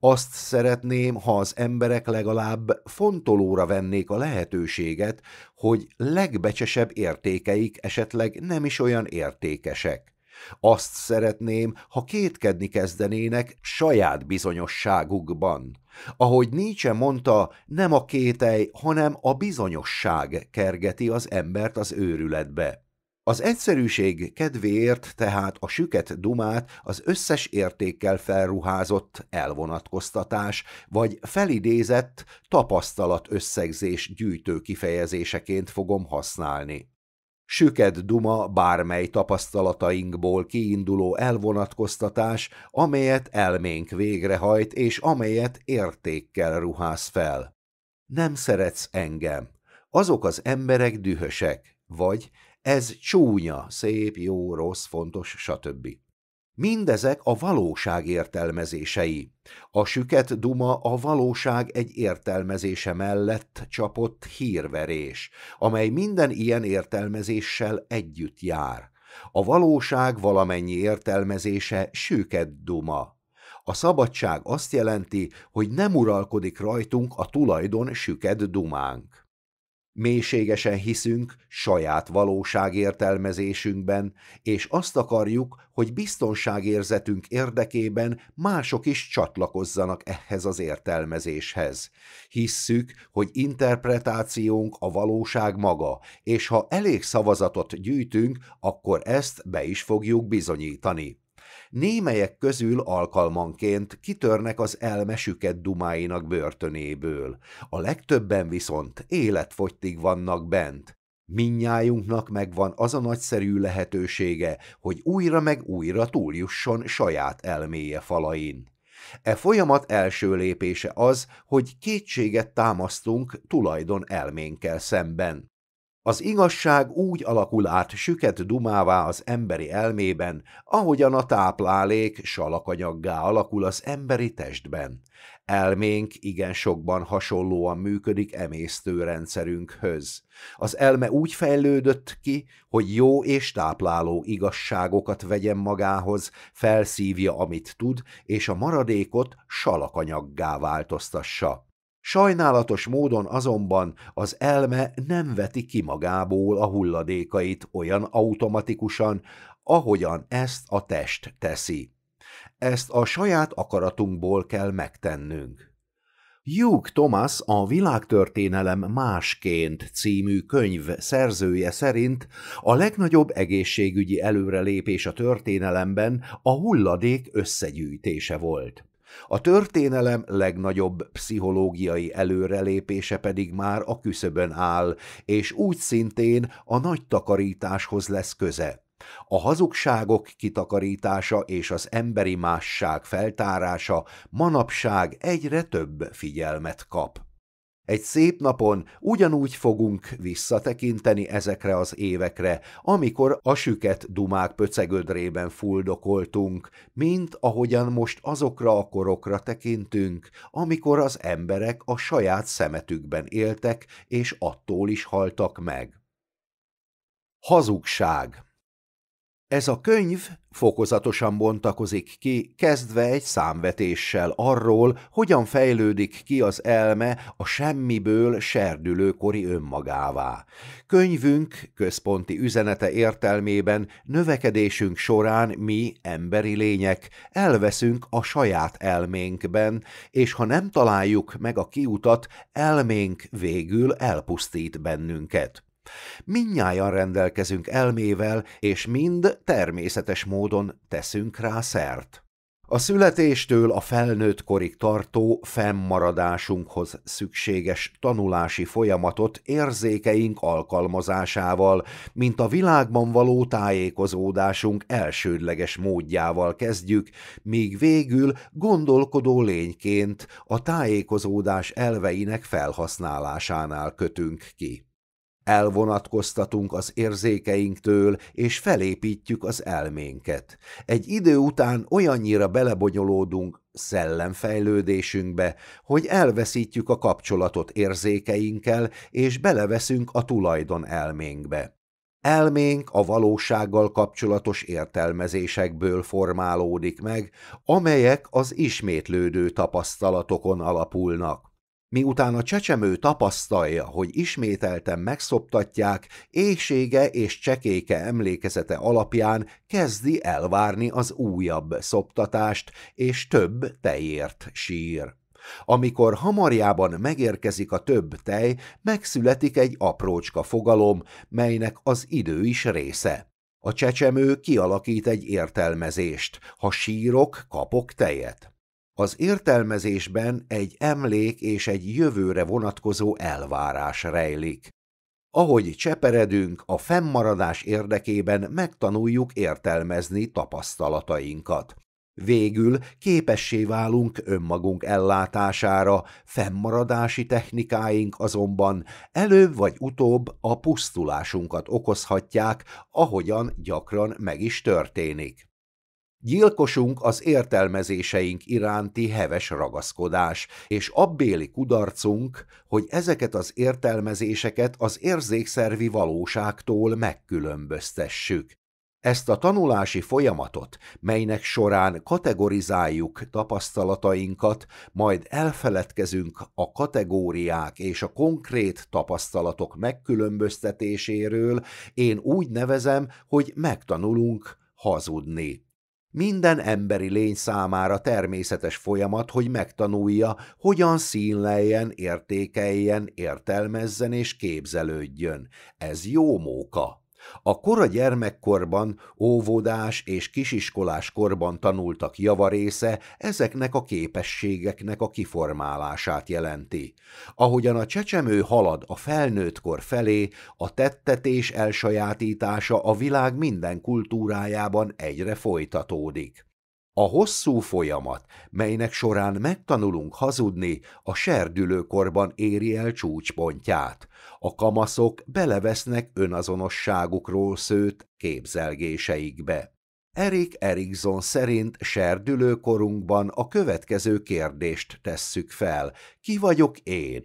Azt szeretném, ha az emberek legalább fontolóra vennék a lehetőséget, hogy legbecsesebb értékeik esetleg nem is olyan értékesek. Azt szeretném, ha kétkedni kezdenének saját bizonyosságukban. Ahogy Nietzsche mondta, nem a kételj, hanem a bizonyosság kergeti az embert az őrületbe. Az egyszerűség kedvéért tehát a süket dumát az összes értékkel felruházott elvonatkoztatás, vagy felidézett tapasztalat összegzés gyűjtő kifejezéseként fogom használni süket duma bármely tapasztalatainkból kiinduló elvonatkoztatás, amelyet elménk végrehajt és amelyet értékkel ruház fel. Nem szeretsz engem. Azok az emberek dühösek, vagy ez csúnya, szép, jó, rossz, fontos, stb. Mindezek a valóság értelmezései. A süket duma a valóság egy értelmezése mellett csapott hírverés, amely minden ilyen értelmezéssel együtt jár. A valóság valamennyi értelmezése süket duma. A szabadság azt jelenti, hogy nem uralkodik rajtunk a tulajdon süket dumánk. Mélységesen hiszünk saját valóságértelmezésünkben, és azt akarjuk, hogy biztonságérzetünk érdekében mások is csatlakozzanak ehhez az értelmezéshez. Hisszük, hogy interpretációnk a valóság maga, és ha elég szavazatot gyűjtünk, akkor ezt be is fogjuk bizonyítani némelyek közül alkalmanként kitörnek az elmesüket dumáinak börtönéből, a legtöbben viszont életfogytig vannak bent. Minnyájunknak megvan az a nagyszerű lehetősége, hogy újra meg újra túljusson saját elméje falain. E folyamat első lépése az, hogy kétséget támasztunk tulajdon elménkkel szemben. Az igazság úgy alakul át süket dumává az emberi elmében, ahogyan a táplálék salakanyaggá alakul az emberi testben. Elménk igen sokban hasonlóan működik emésztőrendszerünkhöz. Az elme úgy fejlődött ki, hogy jó és tápláló igazságokat vegyen magához, felszívja, amit tud, és a maradékot salakanyaggá változtassa. Sajnálatos módon azonban az elme nem veti ki magából a hulladékait olyan automatikusan, ahogyan ezt a test teszi. Ezt a saját akaratunkból kell megtennünk. Hugh Thomas a Világtörténelem másként című könyv szerzője szerint a legnagyobb egészségügyi előrelépés a történelemben a hulladék összegyűjtése volt. A történelem legnagyobb pszichológiai előrelépése pedig már a küszöbön áll, és úgy szintén a nagy takarításhoz lesz köze. A hazugságok kitakarítása és az emberi másság feltárása manapság egyre több figyelmet kap. Egy szép napon ugyanúgy fogunk visszatekinteni ezekre az évekre, amikor a süket dumák pöcegödrében fuldokoltunk, mint ahogyan most azokra a korokra tekintünk, amikor az emberek a saját szemetükben éltek, és attól is haltak meg. Hazugság ez a könyv fokozatosan bontakozik ki, kezdve egy számvetéssel arról, hogyan fejlődik ki az elme a semmiből serdülőkori önmagává. Könyvünk központi üzenete értelmében növekedésünk során mi, emberi lények, elveszünk a saját elménkben, és ha nem találjuk meg a kiutat, elménk végül elpusztít bennünket. Mindnyájan rendelkezünk elmével, és mind természetes módon teszünk rá szert. A születéstől a felnőtt korig tartó fennmaradásunkhoz szükséges tanulási folyamatot érzékeink alkalmazásával, mint a világban való tájékozódásunk elsődleges módjával kezdjük, míg végül gondolkodó lényként a tájékozódás elveinek felhasználásánál kötünk ki. Elvonatkoztatunk az érzékeinktől, és felépítjük az elménket. Egy idő után olyannyira belebonyolódunk szellemfejlődésünkbe, hogy elveszítjük a kapcsolatot érzékeinkkel, és beleveszünk a tulajdon elménkbe. Elménk a valósággal kapcsolatos értelmezésekből formálódik meg, amelyek az ismétlődő tapasztalatokon alapulnak. Miután a csecsemő tapasztalja, hogy ismételten megszoptatják, éhsége és csekéke emlékezete alapján kezdi elvárni az újabb szoptatást, és több tejért sír. Amikor hamarjában megérkezik a több tej, megszületik egy aprócska fogalom, melynek az idő is része. A csecsemő kialakít egy értelmezést, ha sírok, kapok tejet. Az értelmezésben egy emlék és egy jövőre vonatkozó elvárás rejlik. Ahogy cseperedünk, a fennmaradás érdekében megtanuljuk értelmezni tapasztalatainkat. Végül képessé válunk önmagunk ellátására, fennmaradási technikáink azonban előbb vagy utóbb a pusztulásunkat okozhatják, ahogyan gyakran meg is történik. Gyilkosunk az értelmezéseink iránti heves ragaszkodás, és abbéli kudarcunk, hogy ezeket az értelmezéseket az érzékszervi valóságtól megkülönböztessük. Ezt a tanulási folyamatot, melynek során kategorizáljuk tapasztalatainkat, majd elfeledkezünk a kategóriák és a konkrét tapasztalatok megkülönböztetéséről, én úgy nevezem, hogy megtanulunk hazudni. Minden emberi lény számára természetes folyamat, hogy megtanulja, hogyan színleljen, értékeljen, értelmezzen és képzelődjön. Ez jó móka. A kora gyermekkorban, óvodás és kisiskolás korban tanultak javarésze ezeknek a képességeknek a kiformálását jelenti. Ahogyan a csecsemő halad a felnőtt kor felé, a tettetés elsajátítása a világ minden kultúrájában egyre folytatódik. A hosszú folyamat, melynek során megtanulunk hazudni, a serdülőkorban éri el csúcspontját. A kamaszok belevesznek önazonosságukról szőt képzelgéseikbe. Erik Erikson szerint serdülőkorunkban a következő kérdést tesszük fel. Ki vagyok én?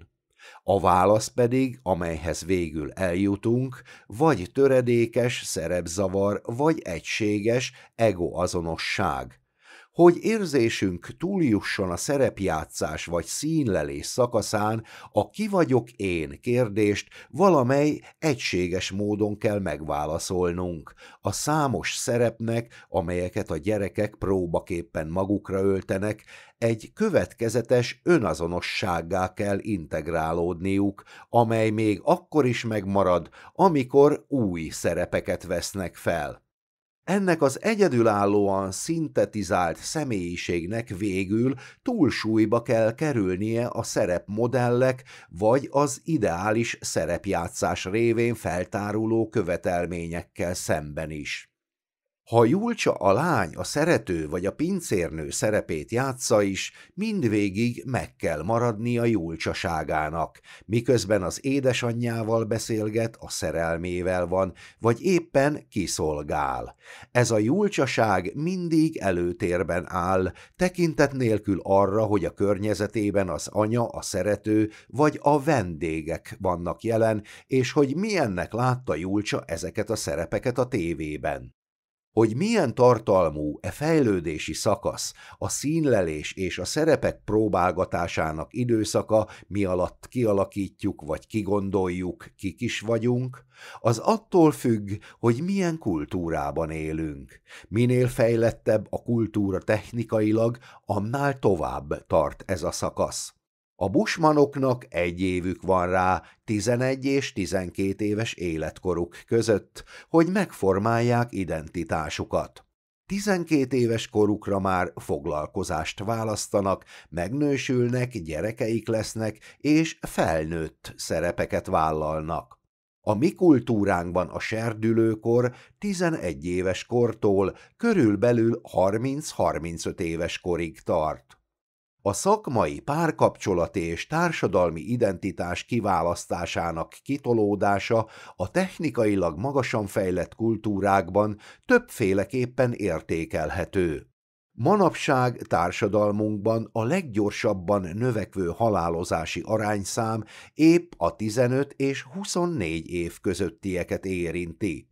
A válasz pedig, amelyhez végül eljutunk, vagy töredékes szerepzavar, vagy egységes egoazonosság hogy érzésünk túljusson a szerepjátszás vagy színlelés szakaszán, a ki vagyok én kérdést valamely egységes módon kell megválaszolnunk. A számos szerepnek, amelyeket a gyerekek próbaképpen magukra öltenek, egy következetes önazonossággá kell integrálódniuk, amely még akkor is megmarad, amikor új szerepeket vesznek fel. Ennek az egyedülállóan szintetizált személyiségnek végül túlsúlyba kell kerülnie a szerepmodellek vagy az ideális szerepjátszás révén feltáruló követelményekkel szemben is. Ha Julcsa a lány, a szerető vagy a pincérnő szerepét játsza is, mindvégig meg kell maradni a Julcsaságának, miközben az édesanyjával beszélget, a szerelmével van, vagy éppen kiszolgál. Ez a Julcsaság mindig előtérben áll, tekintet nélkül arra, hogy a környezetében az anya, a szerető vagy a vendégek vannak jelen, és hogy milyennek látta Julcsa ezeket a szerepeket a tévében. Hogy milyen tartalmú e fejlődési szakasz, a színlelés és a szerepek próbálgatásának időszaka, mi alatt kialakítjuk vagy kigondoljuk, kik is vagyunk, az attól függ, hogy milyen kultúrában élünk. Minél fejlettebb a kultúra technikailag, annál tovább tart ez a szakasz. A busmanoknak egy évük van rá, 11 és 12 éves életkoruk között, hogy megformálják identitásukat. 12 éves korukra már foglalkozást választanak, megnősülnek, gyerekeik lesznek, és felnőtt szerepeket vállalnak. A mi kultúránkban a serdülőkor 11 éves kortól körülbelül 30-35 éves korig tart. A szakmai párkapcsolati és társadalmi identitás kiválasztásának kitolódása a technikailag magasan fejlett kultúrákban többféleképpen értékelhető. Manapság társadalmunkban a leggyorsabban növekvő halálozási arányszám épp a 15 és 24 év közöttieket érinti.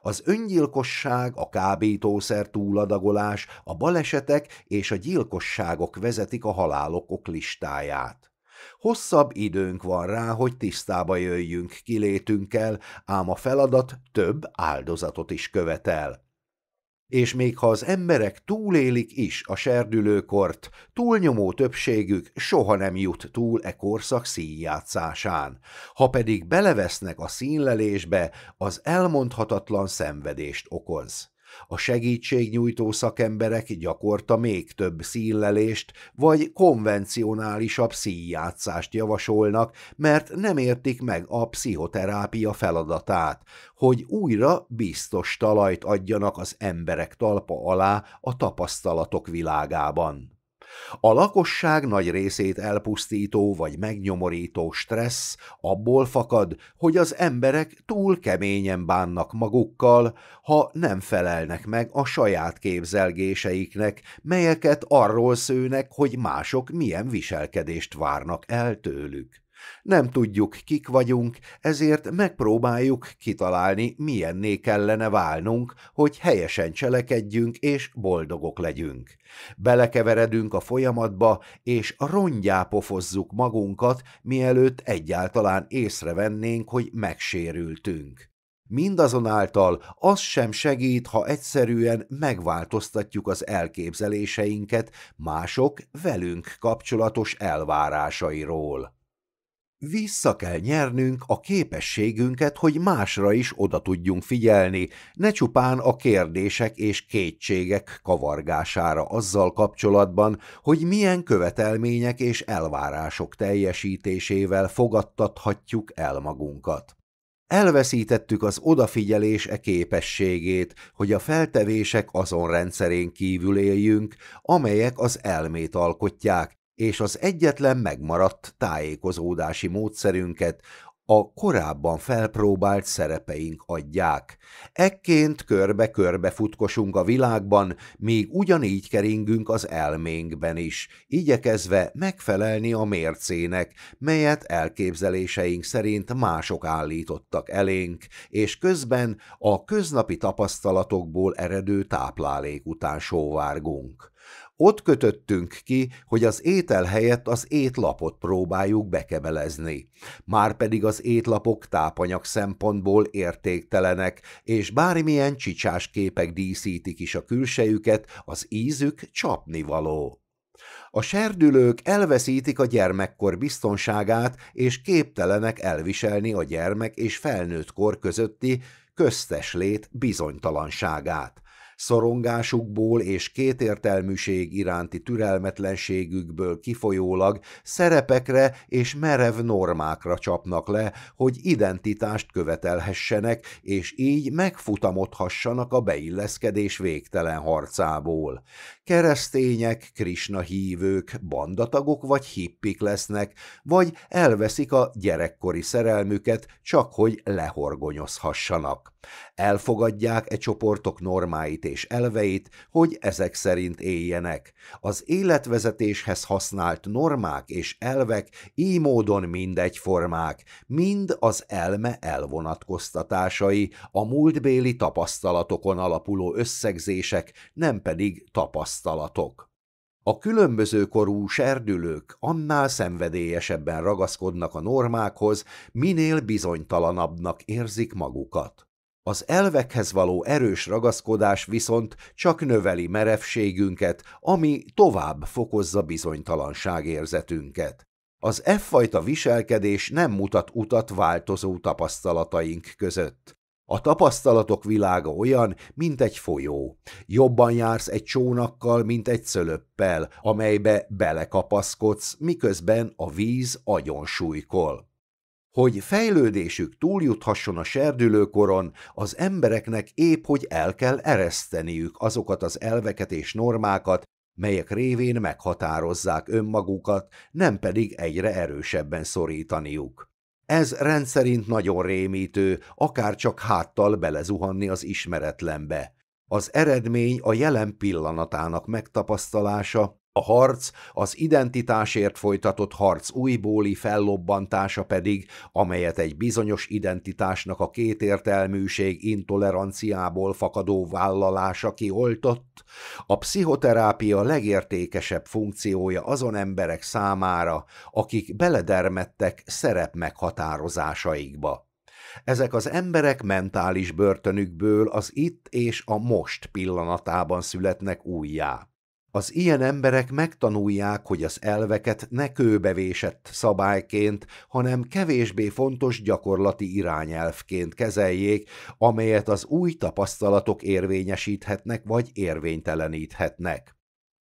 Az öngyilkosság, a kábítószer túladagolás, a balesetek és a gyilkosságok vezetik a halálokok listáját. Hosszabb időnk van rá, hogy tisztába jöjjünk kilétünkkel, ám a feladat több áldozatot is követel és még ha az emberek túlélik is a serdülőkort, túlnyomó többségük soha nem jut túl e korszak színjátszásán. Ha pedig belevesznek a színlelésbe, az elmondhatatlan szenvedést okoz. A segítségnyújtó szakemberek gyakorta még több szíllelést vagy konvencionálisabb szíjátszást javasolnak, mert nem értik meg a pszichoterápia feladatát, hogy újra biztos talajt adjanak az emberek talpa alá a tapasztalatok világában. A lakosság nagy részét elpusztító vagy megnyomorító stressz abból fakad, hogy az emberek túl keményen bánnak magukkal, ha nem felelnek meg a saját képzelgéseiknek, melyeket arról szőnek, hogy mások milyen viselkedést várnak el tőlük. Nem tudjuk, kik vagyunk, ezért megpróbáljuk kitalálni, milyenné kellene válnunk, hogy helyesen cselekedjünk és boldogok legyünk. Belekeveredünk a folyamatba, és rongyá pofozzuk magunkat, mielőtt egyáltalán észrevennénk, hogy megsérültünk. Mindazonáltal az sem segít, ha egyszerűen megváltoztatjuk az elképzeléseinket mások velünk kapcsolatos elvárásairól. Vissza kell nyernünk a képességünket, hogy másra is oda tudjunk figyelni, ne csupán a kérdések és kétségek kavargására azzal kapcsolatban, hogy milyen követelmények és elvárások teljesítésével fogadtathatjuk el magunkat. Elveszítettük az odafigyelés e képességét, hogy a feltevések azon rendszerén kívül éljünk, amelyek az elmét alkotják, és az egyetlen megmaradt tájékozódási módszerünket a korábban felpróbált szerepeink adják. Ekként körbe-körbe futkosunk a világban, még ugyanígy keringünk az elménkben is, igyekezve megfelelni a mércének, melyet elképzeléseink szerint mások állítottak elénk, és közben a köznapi tapasztalatokból eredő táplálék után sóvárgunk. Ott kötöttünk ki, hogy az étel helyett az étlapot próbáljuk bekebelezni. Márpedig az étlapok tápanyag szempontból értéktelenek, és bármilyen csicsás képek díszítik is a külsejüket, az ízük csapnivaló. A serdülők elveszítik a gyermekkor biztonságát, és képtelenek elviselni a gyermek és felnőtt kor közötti köztes lét bizonytalanságát. Szorongásukból és kétértelműség iránti türelmetlenségükből kifolyólag szerepekre és merev normákra csapnak le, hogy identitást követelhessenek, és így megfutamodhassanak a beilleszkedés végtelen harcából. Keresztények, Krisna hívők, bandatagok vagy hippik lesznek, vagy elveszik a gyerekkori szerelmüket, csak hogy lehorgonyozhassanak. Elfogadják e csoportok normáit és elveit, hogy ezek szerint éljenek. Az életvezetéshez használt normák és elvek így módon formák, mind az elme elvonatkoztatásai, a múltbéli tapasztalatokon alapuló összegzések, nem pedig tapasztalatok. A különböző korú serdülők annál szenvedélyesebben ragaszkodnak a normákhoz, minél bizonytalanabbnak érzik magukat. Az elvekhez való erős ragaszkodás viszont csak növeli merevségünket, ami tovább fokozza bizonytalanságérzetünket. Az e fajta viselkedés nem mutat utat változó tapasztalataink között. A tapasztalatok világa olyan, mint egy folyó. Jobban jársz egy csónakkal, mint egy szölöppel, amelybe belekapaszkodsz, miközben a víz agyon súlykol. Hogy fejlődésük túljuthasson a serdülőkoron, az embereknek épp hogy el kell ereszteniük azokat az elveket és normákat, melyek révén meghatározzák önmagukat, nem pedig egyre erősebben szorítaniuk. Ez rendszerint nagyon rémítő, akár csak háttal belezuhanni az ismeretlenbe. Az eredmény a jelen pillanatának megtapasztalása, a harc, az identitásért folytatott harc újbóli fellobbantása pedig, amelyet egy bizonyos identitásnak a kétértelműség intoleranciából fakadó vállalása kioltott, a pszichoterápia legértékesebb funkciója azon emberek számára, akik beledermettek szerep meghatározásaikba. Ezek az emberek mentális börtönükből az itt és a most pillanatában születnek újjá. Az ilyen emberek megtanulják, hogy az elveket ne kőbevésett szabályként, hanem kevésbé fontos gyakorlati irányelvként kezeljék, amelyet az új tapasztalatok érvényesíthetnek vagy érvényteleníthetnek.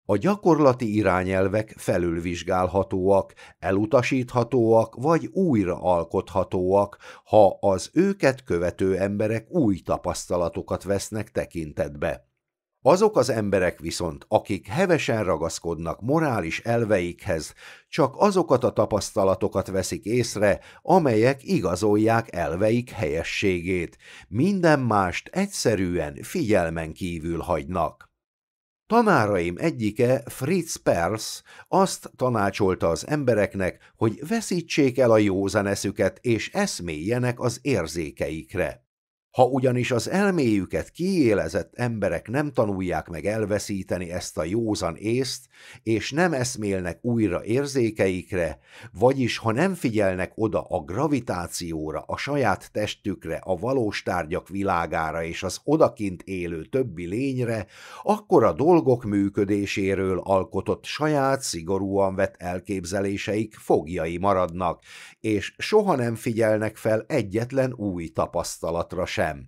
A gyakorlati irányelvek felülvizsgálhatóak, elutasíthatóak vagy újra alkothatóak, ha az őket követő emberek új tapasztalatokat vesznek tekintetbe. Azok az emberek viszont, akik hevesen ragaszkodnak morális elveikhez, csak azokat a tapasztalatokat veszik észre, amelyek igazolják elveik helyességét, minden mást egyszerűen figyelmen kívül hagynak. Tanáraim egyike, Fritz Perls, azt tanácsolta az embereknek, hogy veszítsék el a józan eszüket és eszméljenek az érzékeikre. Ha ugyanis az elméjüket kiélezett emberek nem tanulják meg elveszíteni ezt a józan észt, és nem eszmélnek újra érzékeikre, vagyis ha nem figyelnek oda a gravitációra, a saját testükre, a valós tárgyak világára és az odakint élő többi lényre, akkor a dolgok működéséről alkotott saját, szigorúan vett elképzeléseik fogjai maradnak, és soha nem figyelnek fel egyetlen új tapasztalatra sem Értem.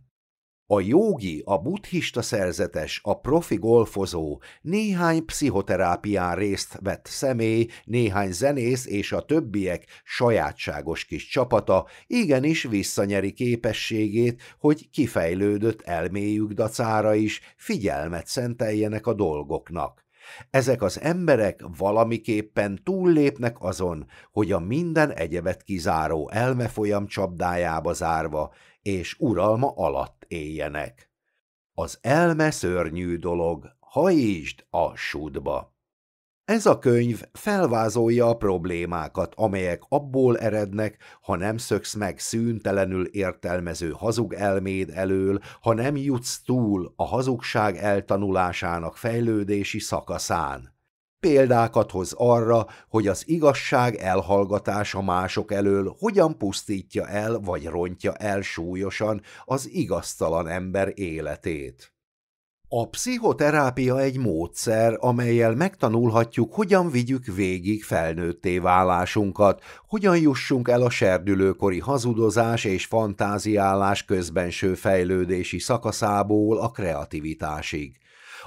A jogi, a buddhista szerzetes, a profi golfozó, néhány pszichoterápián részt vett személy, néhány zenész és a többiek sajátságos kis csapata igenis visszanyeri képességét, hogy kifejlődött elméjük dacára is figyelmet szenteljenek a dolgoknak. Ezek az emberek valamiképpen túllépnek azon, hogy a minden egyebet kizáró elmefolyam csapdájába zárva és uralma alatt éljenek. Az elme szörnyű dolog, hajítsd a súdba. Ez a könyv felvázolja a problémákat, amelyek abból erednek, ha nem szöksz meg szűntelenül értelmező hazug elméd elől, ha nem jutsz túl a hazugság eltanulásának fejlődési szakaszán. Példákat hoz arra, hogy az igazság elhallgatása mások elől hogyan pusztítja el vagy rontja el súlyosan az igaztalan ember életét. A pszichoterápia egy módszer, amelyel megtanulhatjuk, hogyan vigyük végig felnőtté válásunkat, hogyan jussunk el a serdülőkori hazudozás és fantáziálás közbenső fejlődési szakaszából a kreativitásig.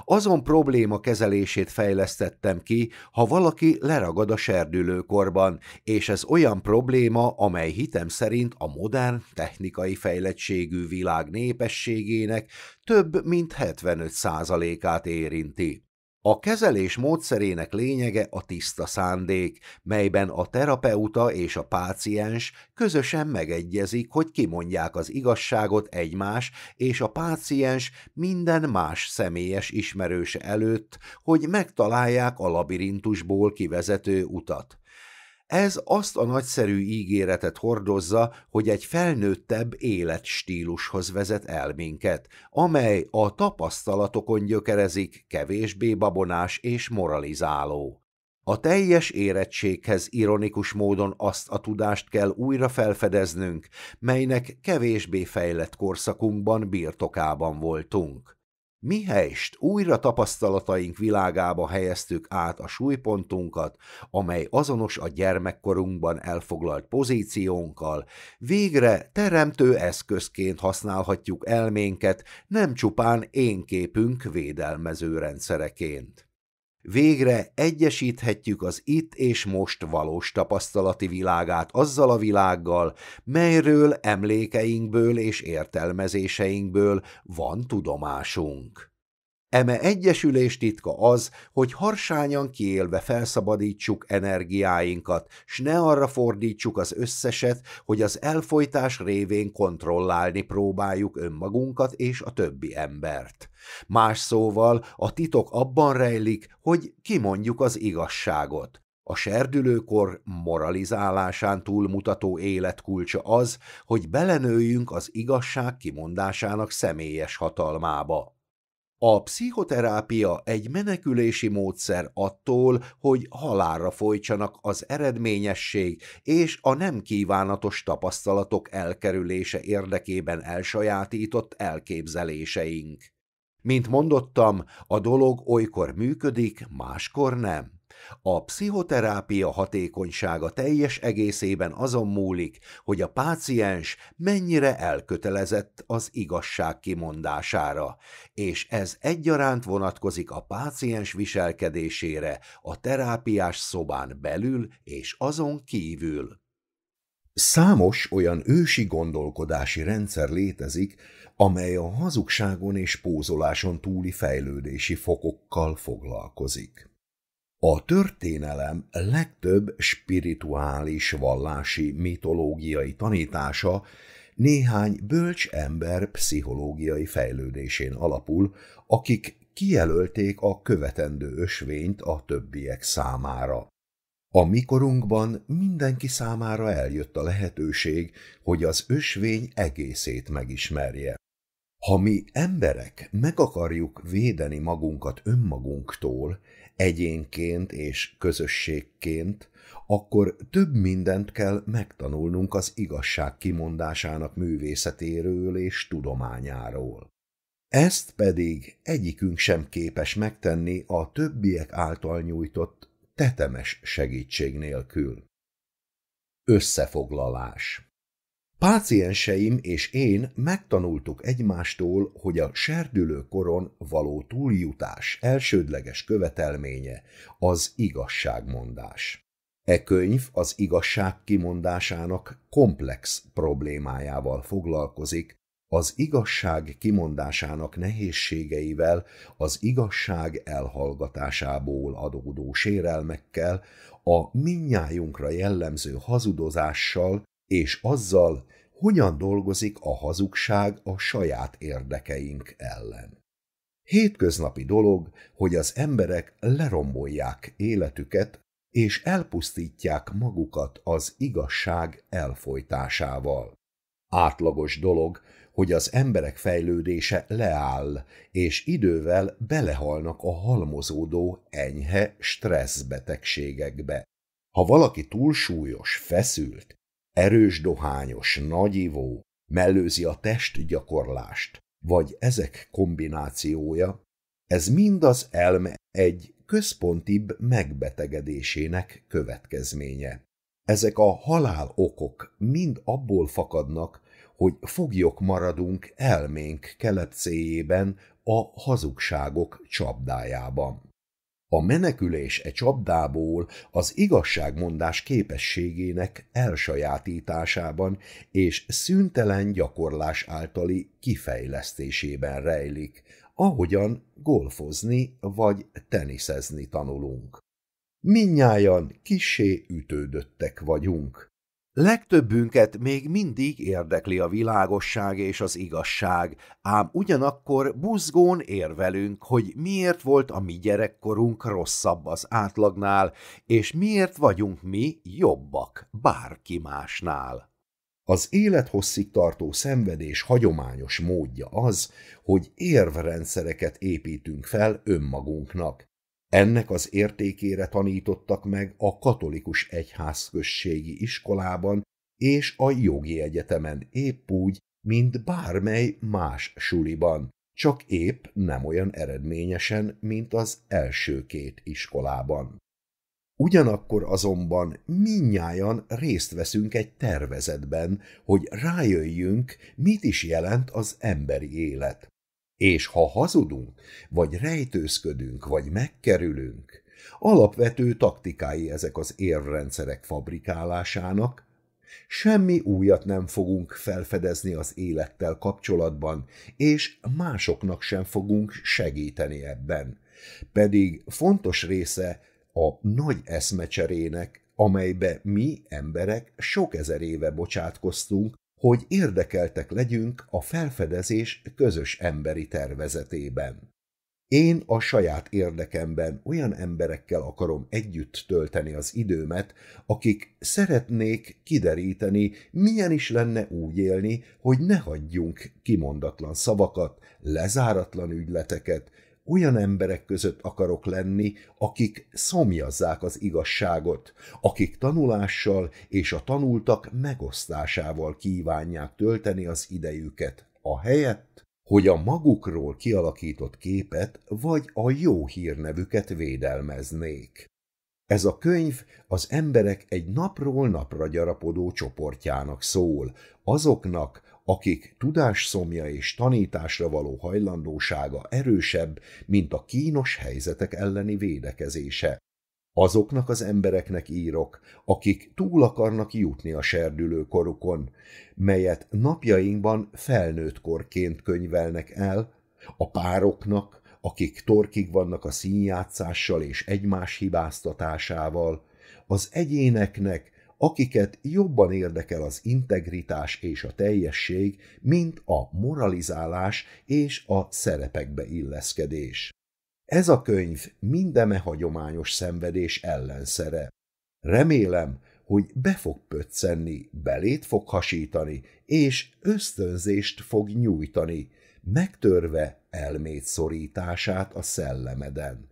Azon probléma kezelését fejlesztettem ki, ha valaki leragad a serdülőkorban, és ez olyan probléma, amely hitem szerint a modern, technikai fejlettségű világ népességének több mint 75%-át érinti. A kezelés módszerének lényege a tiszta szándék, melyben a terapeuta és a páciens közösen megegyezik, hogy kimondják az igazságot egymás és a páciens minden más személyes ismerőse előtt, hogy megtalálják a labirintusból kivezető utat. Ez azt a nagyszerű ígéretet hordozza, hogy egy felnőttebb életstílushoz vezet el minket, amely a tapasztalatokon gyökerezik, kevésbé babonás és moralizáló. A teljes érettséghez ironikus módon azt a tudást kell újra felfedeznünk, melynek kevésbé fejlett korszakunkban birtokában voltunk. Mihelyst újra tapasztalataink világába helyeztük át a súlypontunkat, amely azonos a gyermekkorunkban elfoglalt pozíciónkkal, végre teremtő eszközként használhatjuk elménket nem csupán énképünk védelmező rendszereként. Végre egyesíthetjük az itt és most valós tapasztalati világát azzal a világgal, melyről emlékeinkből és értelmezéseinkből van tudomásunk. Eme egyesülés titka az, hogy harsányan kiélve felszabadítsuk energiáinkat, s ne arra fordítsuk az összeset, hogy az elfolytás révén kontrollálni próbáljuk önmagunkat és a többi embert. Más szóval a titok abban rejlik, hogy kimondjuk az igazságot. A serdülőkor moralizálásán túlmutató életkulcsa az, hogy belenőjünk az igazság kimondásának személyes hatalmába. A pszichoterápia egy menekülési módszer attól, hogy halálra folytsanak az eredményesség és a nem kívánatos tapasztalatok elkerülése érdekében elsajátított elképzeléseink. Mint mondottam, a dolog olykor működik, máskor nem. A pszichoterápia hatékonysága teljes egészében azon múlik, hogy a páciens mennyire elkötelezett az igazság kimondására, és ez egyaránt vonatkozik a páciens viselkedésére a terápiás szobán belül és azon kívül. Számos olyan ősi gondolkodási rendszer létezik, amely a hazugságon és pózoláson túli fejlődési fokokkal foglalkozik. A történelem legtöbb spirituális, vallási, mitológiai tanítása néhány bölcs ember pszichológiai fejlődésén alapul, akik kijelölték a követendő ösvényt a többiek számára. A mikorunkban mindenki számára eljött a lehetőség, hogy az ösvény egészét megismerje. Ha mi emberek meg akarjuk védeni magunkat önmagunktól, egyénként és közösségként, akkor több mindent kell megtanulnunk az igazság kimondásának művészetéről és tudományáról. Ezt pedig egyikünk sem képes megtenni a többiek által nyújtott tetemes segítség nélkül. Összefoglalás Pácienseim és én megtanultuk egymástól, hogy a serdülő koron való túljutás elsődleges követelménye az igazságmondás. E könyv az igazság kimondásának komplex problémájával foglalkozik, az igazság kimondásának nehézségeivel, az igazság elhallgatásából adódó sérelmekkel, a minnyájunkra jellemző hazudozással és azzal, hogyan dolgozik a hazugság a saját érdekeink ellen. Hétköznapi dolog, hogy az emberek lerombolják életüket, és elpusztítják magukat az igazság elfolytásával. Átlagos dolog, hogy az emberek fejlődése leáll, és idővel belehalnak a halmozódó enyhe stresszbetegségekbe. Ha valaki túlsúlyos, feszült, Erős dohányos, nagyivó mellőzi a testgyakorlást, vagy ezek kombinációja, ez mind az elme egy központibb megbetegedésének következménye. Ezek a halál okok mind abból fakadnak, hogy foglyok maradunk elménk kelepcéjében a hazugságok csapdájában. A menekülés e csapdából az igazságmondás képességének elsajátításában és szüntelen gyakorlás általi kifejlesztésében rejlik, ahogyan golfozni vagy teniszezni tanulunk. Minnyájan kisé ütődöttek vagyunk, Legtöbbünket még mindig érdekli a világosság és az igazság, ám ugyanakkor buzgón érvelünk, hogy miért volt a mi gyerekkorunk rosszabb az átlagnál, és miért vagyunk mi jobbak bárki másnál. Az élethosszig tartó szenvedés hagyományos módja az, hogy érvrendszereket építünk fel önmagunknak, ennek az értékére tanítottak meg a katolikus egyházközségi iskolában és a jogi egyetemen épp úgy, mint bármely más suliban, csak épp nem olyan eredményesen, mint az első két iskolában. Ugyanakkor azonban minnyáján részt veszünk egy tervezetben, hogy rájöjjünk, mit is jelent az emberi élet. És ha hazudunk, vagy rejtőzködünk, vagy megkerülünk, alapvető taktikái ezek az érrendszerek fabrikálásának, semmi újat nem fogunk felfedezni az élettel kapcsolatban, és másoknak sem fogunk segíteni ebben. Pedig fontos része a nagy eszmecserének, amelybe mi, emberek, sok ezer éve bocsátkoztunk, hogy érdekeltek legyünk a felfedezés közös emberi tervezetében. Én a saját érdekemben olyan emberekkel akarom együtt tölteni az időmet, akik szeretnék kideríteni, milyen is lenne úgy élni, hogy ne hagyjunk kimondatlan szavakat, lezáratlan ügyleteket, olyan emberek között akarok lenni, akik szomjazzák az igazságot, akik tanulással és a tanultak megosztásával kívánják tölteni az idejüket, a helyett, hogy a magukról kialakított képet vagy a jó hírnevüket védelmeznék. Ez a könyv az emberek egy napról napra gyarapodó csoportjának szól, azoknak, akik tudásszomja és tanításra való hajlandósága erősebb, mint a kínos helyzetek elleni védekezése. Azoknak az embereknek írok, akik túl akarnak jutni a serdülőkorukon, melyet napjainkban korként könyvelnek el, a pároknak, akik torkig vannak a színjátszással és egymás hibáztatásával, az egyéneknek, akiket jobban érdekel az integritás és a teljesség, mint a moralizálás és a szerepekbe illeszkedés. Ez a könyv mindeme hagyományos szenvedés ellenszere. Remélem, hogy be fog pöccenni, belét fog hasítani, és ösztönzést fog nyújtani, megtörve elmét szorítását a szellemeden.